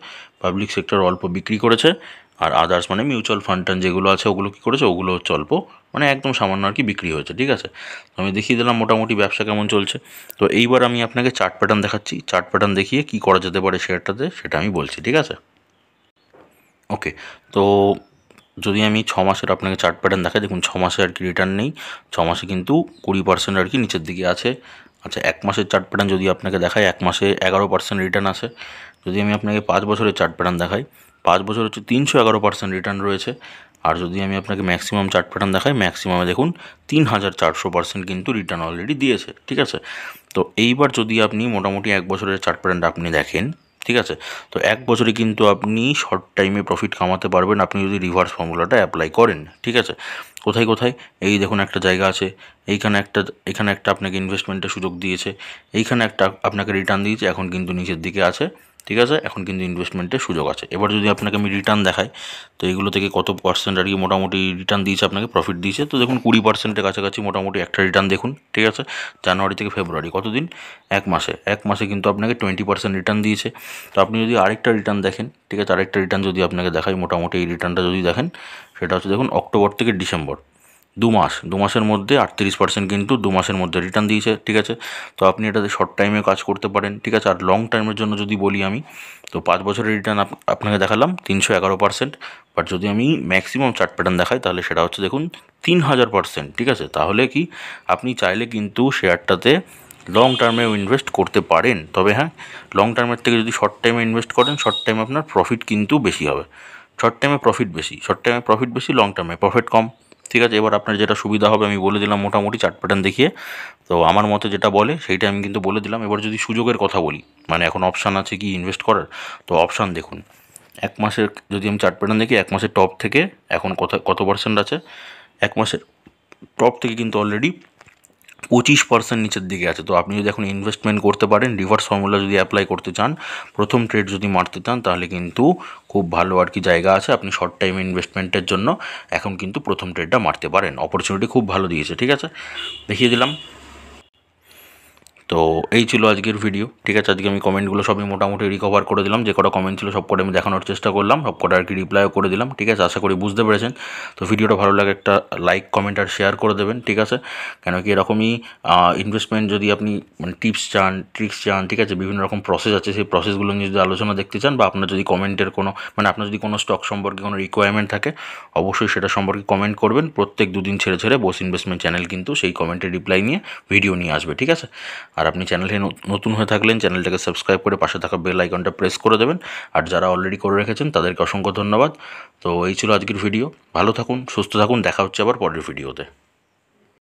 পাবলিক সেক্টর অল্প বিক্রি করেছে আর আদার্স মানে মিউচুয়াল ফান্ড যেগুলো আছে ওগুলো কী করেছে ওগুলো হচ্ছে অল্প মানে একদম সামান্য আর কি বিক্রি হয়েছে ঠিক আছে তো আমি দেখিয়ে দিলাম মোটামুটি ব্যবসা কেমন চলছে তো এইবার আমি আপনাকে চার্ট প্যাটার্ন দেখাচ্ছি চার্ট প্যাটার্ন দেখিয়ে কি করা যেতে পারে শেয়ারটাতে সেটা আমি বলছি ঠিক আছে ওকে তো যদি আমি ছ মাসের আপনাকে চার্ট প্যাটার্ন দেখাই দেখুন ছ মাসে আর কি রিটার্ন নেই ছ মাসে কিন্তু কুড়ি পার্সেন্ট আর কি নিচের দিকে আছে আচ্ছা এক মাসের চার্ট প্যাটার্ন যদি আপনাকে দেখায় এক মাসে এগারো পার্সেন্ট রিটার্ন আসে যদি আমি আপনাকে পাঁচ বছরের চার্ট প্যাটার্ন দেখাই পাঁচ বছর হচ্ছে তিনশো এগারো পার্সেন্ট রিটার্ন রয়েছে আর যদি আমি আপনাকে ম্যাক্সিমাম চার্ট প্যাটার্ন দেখাই ম্যাক্সিমামে দেখুন তিন হাজার চারশো পার্সেন্ট কিন্তু রিটার্ন অলরেডি দিয়েছে ঠিক আছে তো এইবার যদি আপনি মোটামুটি এক বছরের চার্ট প্যাটার্নটা আপনি দেখেন ঠিক আছে তো এক বছরে কিন্তু আপনি শর্ট টাইমে প্রফিট কামাতে পারবেন আপনি যদি রিভার্স ফর্মুলাটা অ্যাপ্লাই করেন ঠিক আছে কোথায় কোথায় এই দেখুন একটা জায়গা আছে এইখানে একটা এখানে একটা আপনাকে ইনভেস্টমেন্টের সুযোগ দিয়েছে এইখানে একটা আপনাকে রিটার্ন দিয়েছে এখন কিন্তু নিচের দিকে আছে ঠিক আছে এখন কিন্তু ইনভেস্টমেন্টের সুযোগ আছে এবার যদি আপনাকে আমি রিটার্ন দেখাই তো এগুলো থেকে কত পার্সেন্ট আর কি মোটামুটি রিটার্ন দিয়েছে আপনাকে প্রফিট দিয়েছে তো দেখুন কুড়ি পার্সেন্টের কাছাকাছি মোটামুটি একটা রিটার্ন দেখুন ঠিক আছে জানুয়ারি থেকে ফেব্রুয়ারি কতদিন এক মাসে এক মাসে কিন্তু আপনাকে টোয়েন্টি পার্সেন্ট রিটার্ন দিয়েছে তো আপনি যদি আরেকটা রিটার্ন দেখেন ঠিক আছে আরেকটা রিটার্ন যদি আপনাকে দেখাই মোটামুটি এই রিটার্নটা যদি দেখেন সেটা হচ্ছে দেখুন অক্টোবর থেকে ডিসেম্বর দু মাস দু মাসের মধ্যে আটত্রিশ পার্সেন্ট কিন্তু দু মাসের মধ্যে রিটার্ন দিয়েছে ঠিক আছে তো আপনি এটাতে শর্ট টাইমে কাজ করতে পারেন ঠিক আছে আর লং টাইমের জন্য যদি বলি আমি তো পাঁচ বছরের রিটার্ন আপনাকে দেখালাম তিনশো এগারো পার্সেন্ট বাট যদি আমি ম্যাক্সিমাম চার্ট প্যাটার্ন দেখাই তাহলে সেটা হচ্ছে দেখুন তিন হাজার পার্সেন্ট ঠিক আছে তাহলে কি আপনি চাইলে কিন্তু শেয়ারটাতে লং টার্মেও ইনভেস্ট করতে পারেন তবে হ্যাঁ লং টার্মের থেকে যদি শর্ট টাইমে ইনভেস্ট করেন শর্ট টাইমে আপনার প্রফিট কিন্তু বেশি হবে শর্ট টাইমে প্রফিট বেশি শর্ট টাইমে প্রফিট বেশি লং টার্মে প্রফিট কম ঠিক আছে এবার আপনার যেটা সুবিধা হবে আমি বলে দিলাম মোটামুটি চার্ট প্যাটার্ন দেখিয়ে তো আমার মতে যেটা বলে সেইটা আমি কিন্তু বলে দিলাম এবার যদি সুযোগের কথা বলি মানে এখন অপশান আছে কি ইনভেস্ট করার তো অপশান দেখুন এক মাসের যদি আমি চার্ট প্যাটার্ন দেখি এক মাসের টপ থেকে এখন কত কত পার্সেন্ট আছে এক মাসের টপ থেকে কিন্তু অলরেডি পঁচিশ পার্সেন্ট নিচের দিকে আছে তো আপনি যদি এখন ইনভেস্টমেন্ট করতে পারেন রিভার্স ফর্মুলা যদি অ্যাপ্লাই করতে চান প্রথম ট্রেড যদি মারতে চান তাহলে কিন্তু খুব ভালো আর কি জায়গা আছে আপনি শর্ট টাইম ইনভেস্টমেন্টের জন্য এখন কিন্তু প্রথম ট্রেডটা মারতে পারেন অপরচুনিটি খুব ভালো দিয়েছে ঠিক আছে দেখিয়ে দিলাম তো এই ছিল আজকের ভিডিও ঠিক আছে আজকে আমি কমেন্টগুলো সবই মোটামুটি রিকভার করে দিলাম যে কটা কমেন্ট ছিল সব কটা আমি দেখানোর চেষ্টা করলাম সব কটা আর কি রিপ্লাইও করে দিলাম ঠিক আছে আশা করি বুঝতে পেরেছেন তো ভিডিওটা ভালো লাগে একটা লাইক কমেন্ট আর শেয়ার করে দেবেন ঠিক আছে কেন কি এরকমই ইনভেস্টমেন্ট যদি আপনি মানে টিপস চান ট্রিক্স চান ঠিক আছে বিভিন্ন রকম প্রসেস আছে সেই প্রসেসগুলো নিয়ে যদি আলোচনা দেখতে চান বা আপনার যদি কমেন্টের কোনো মানে আপনার যদি কোনো স্টক সম্পর্কে কোনো রিকোয়ারমেন্ট থাকে অবশ্যই সেটা সম্পর্কে কমেন্ট করবেন প্রত্যেক দুদিন ছেড়ে ছেড়ে বোস ইনভেস্টমেন্ট চ্যানেল কিন্তু সেই কমেন্টের রিপ্লাই নিয়ে ভিডিও নিয়ে আসবে ঠিক আছে আর আপনি চ্যানেলে নতুন হয়ে থাকলেন চ্যানেলটাকে সাবস্ক্রাইব করে পাশে থাকা বেল আইকনটা প্রেস করে দেবেন আর যারা অলরেডি করে রেখেছেন তাদেরকে অসংখ্য ধন্যবাদ তো এই ছিল আজকের ভিডিও ভালো থাকুন সুস্থ থাকুন দেখা হচ্ছে আবার পরের ভিডিওতে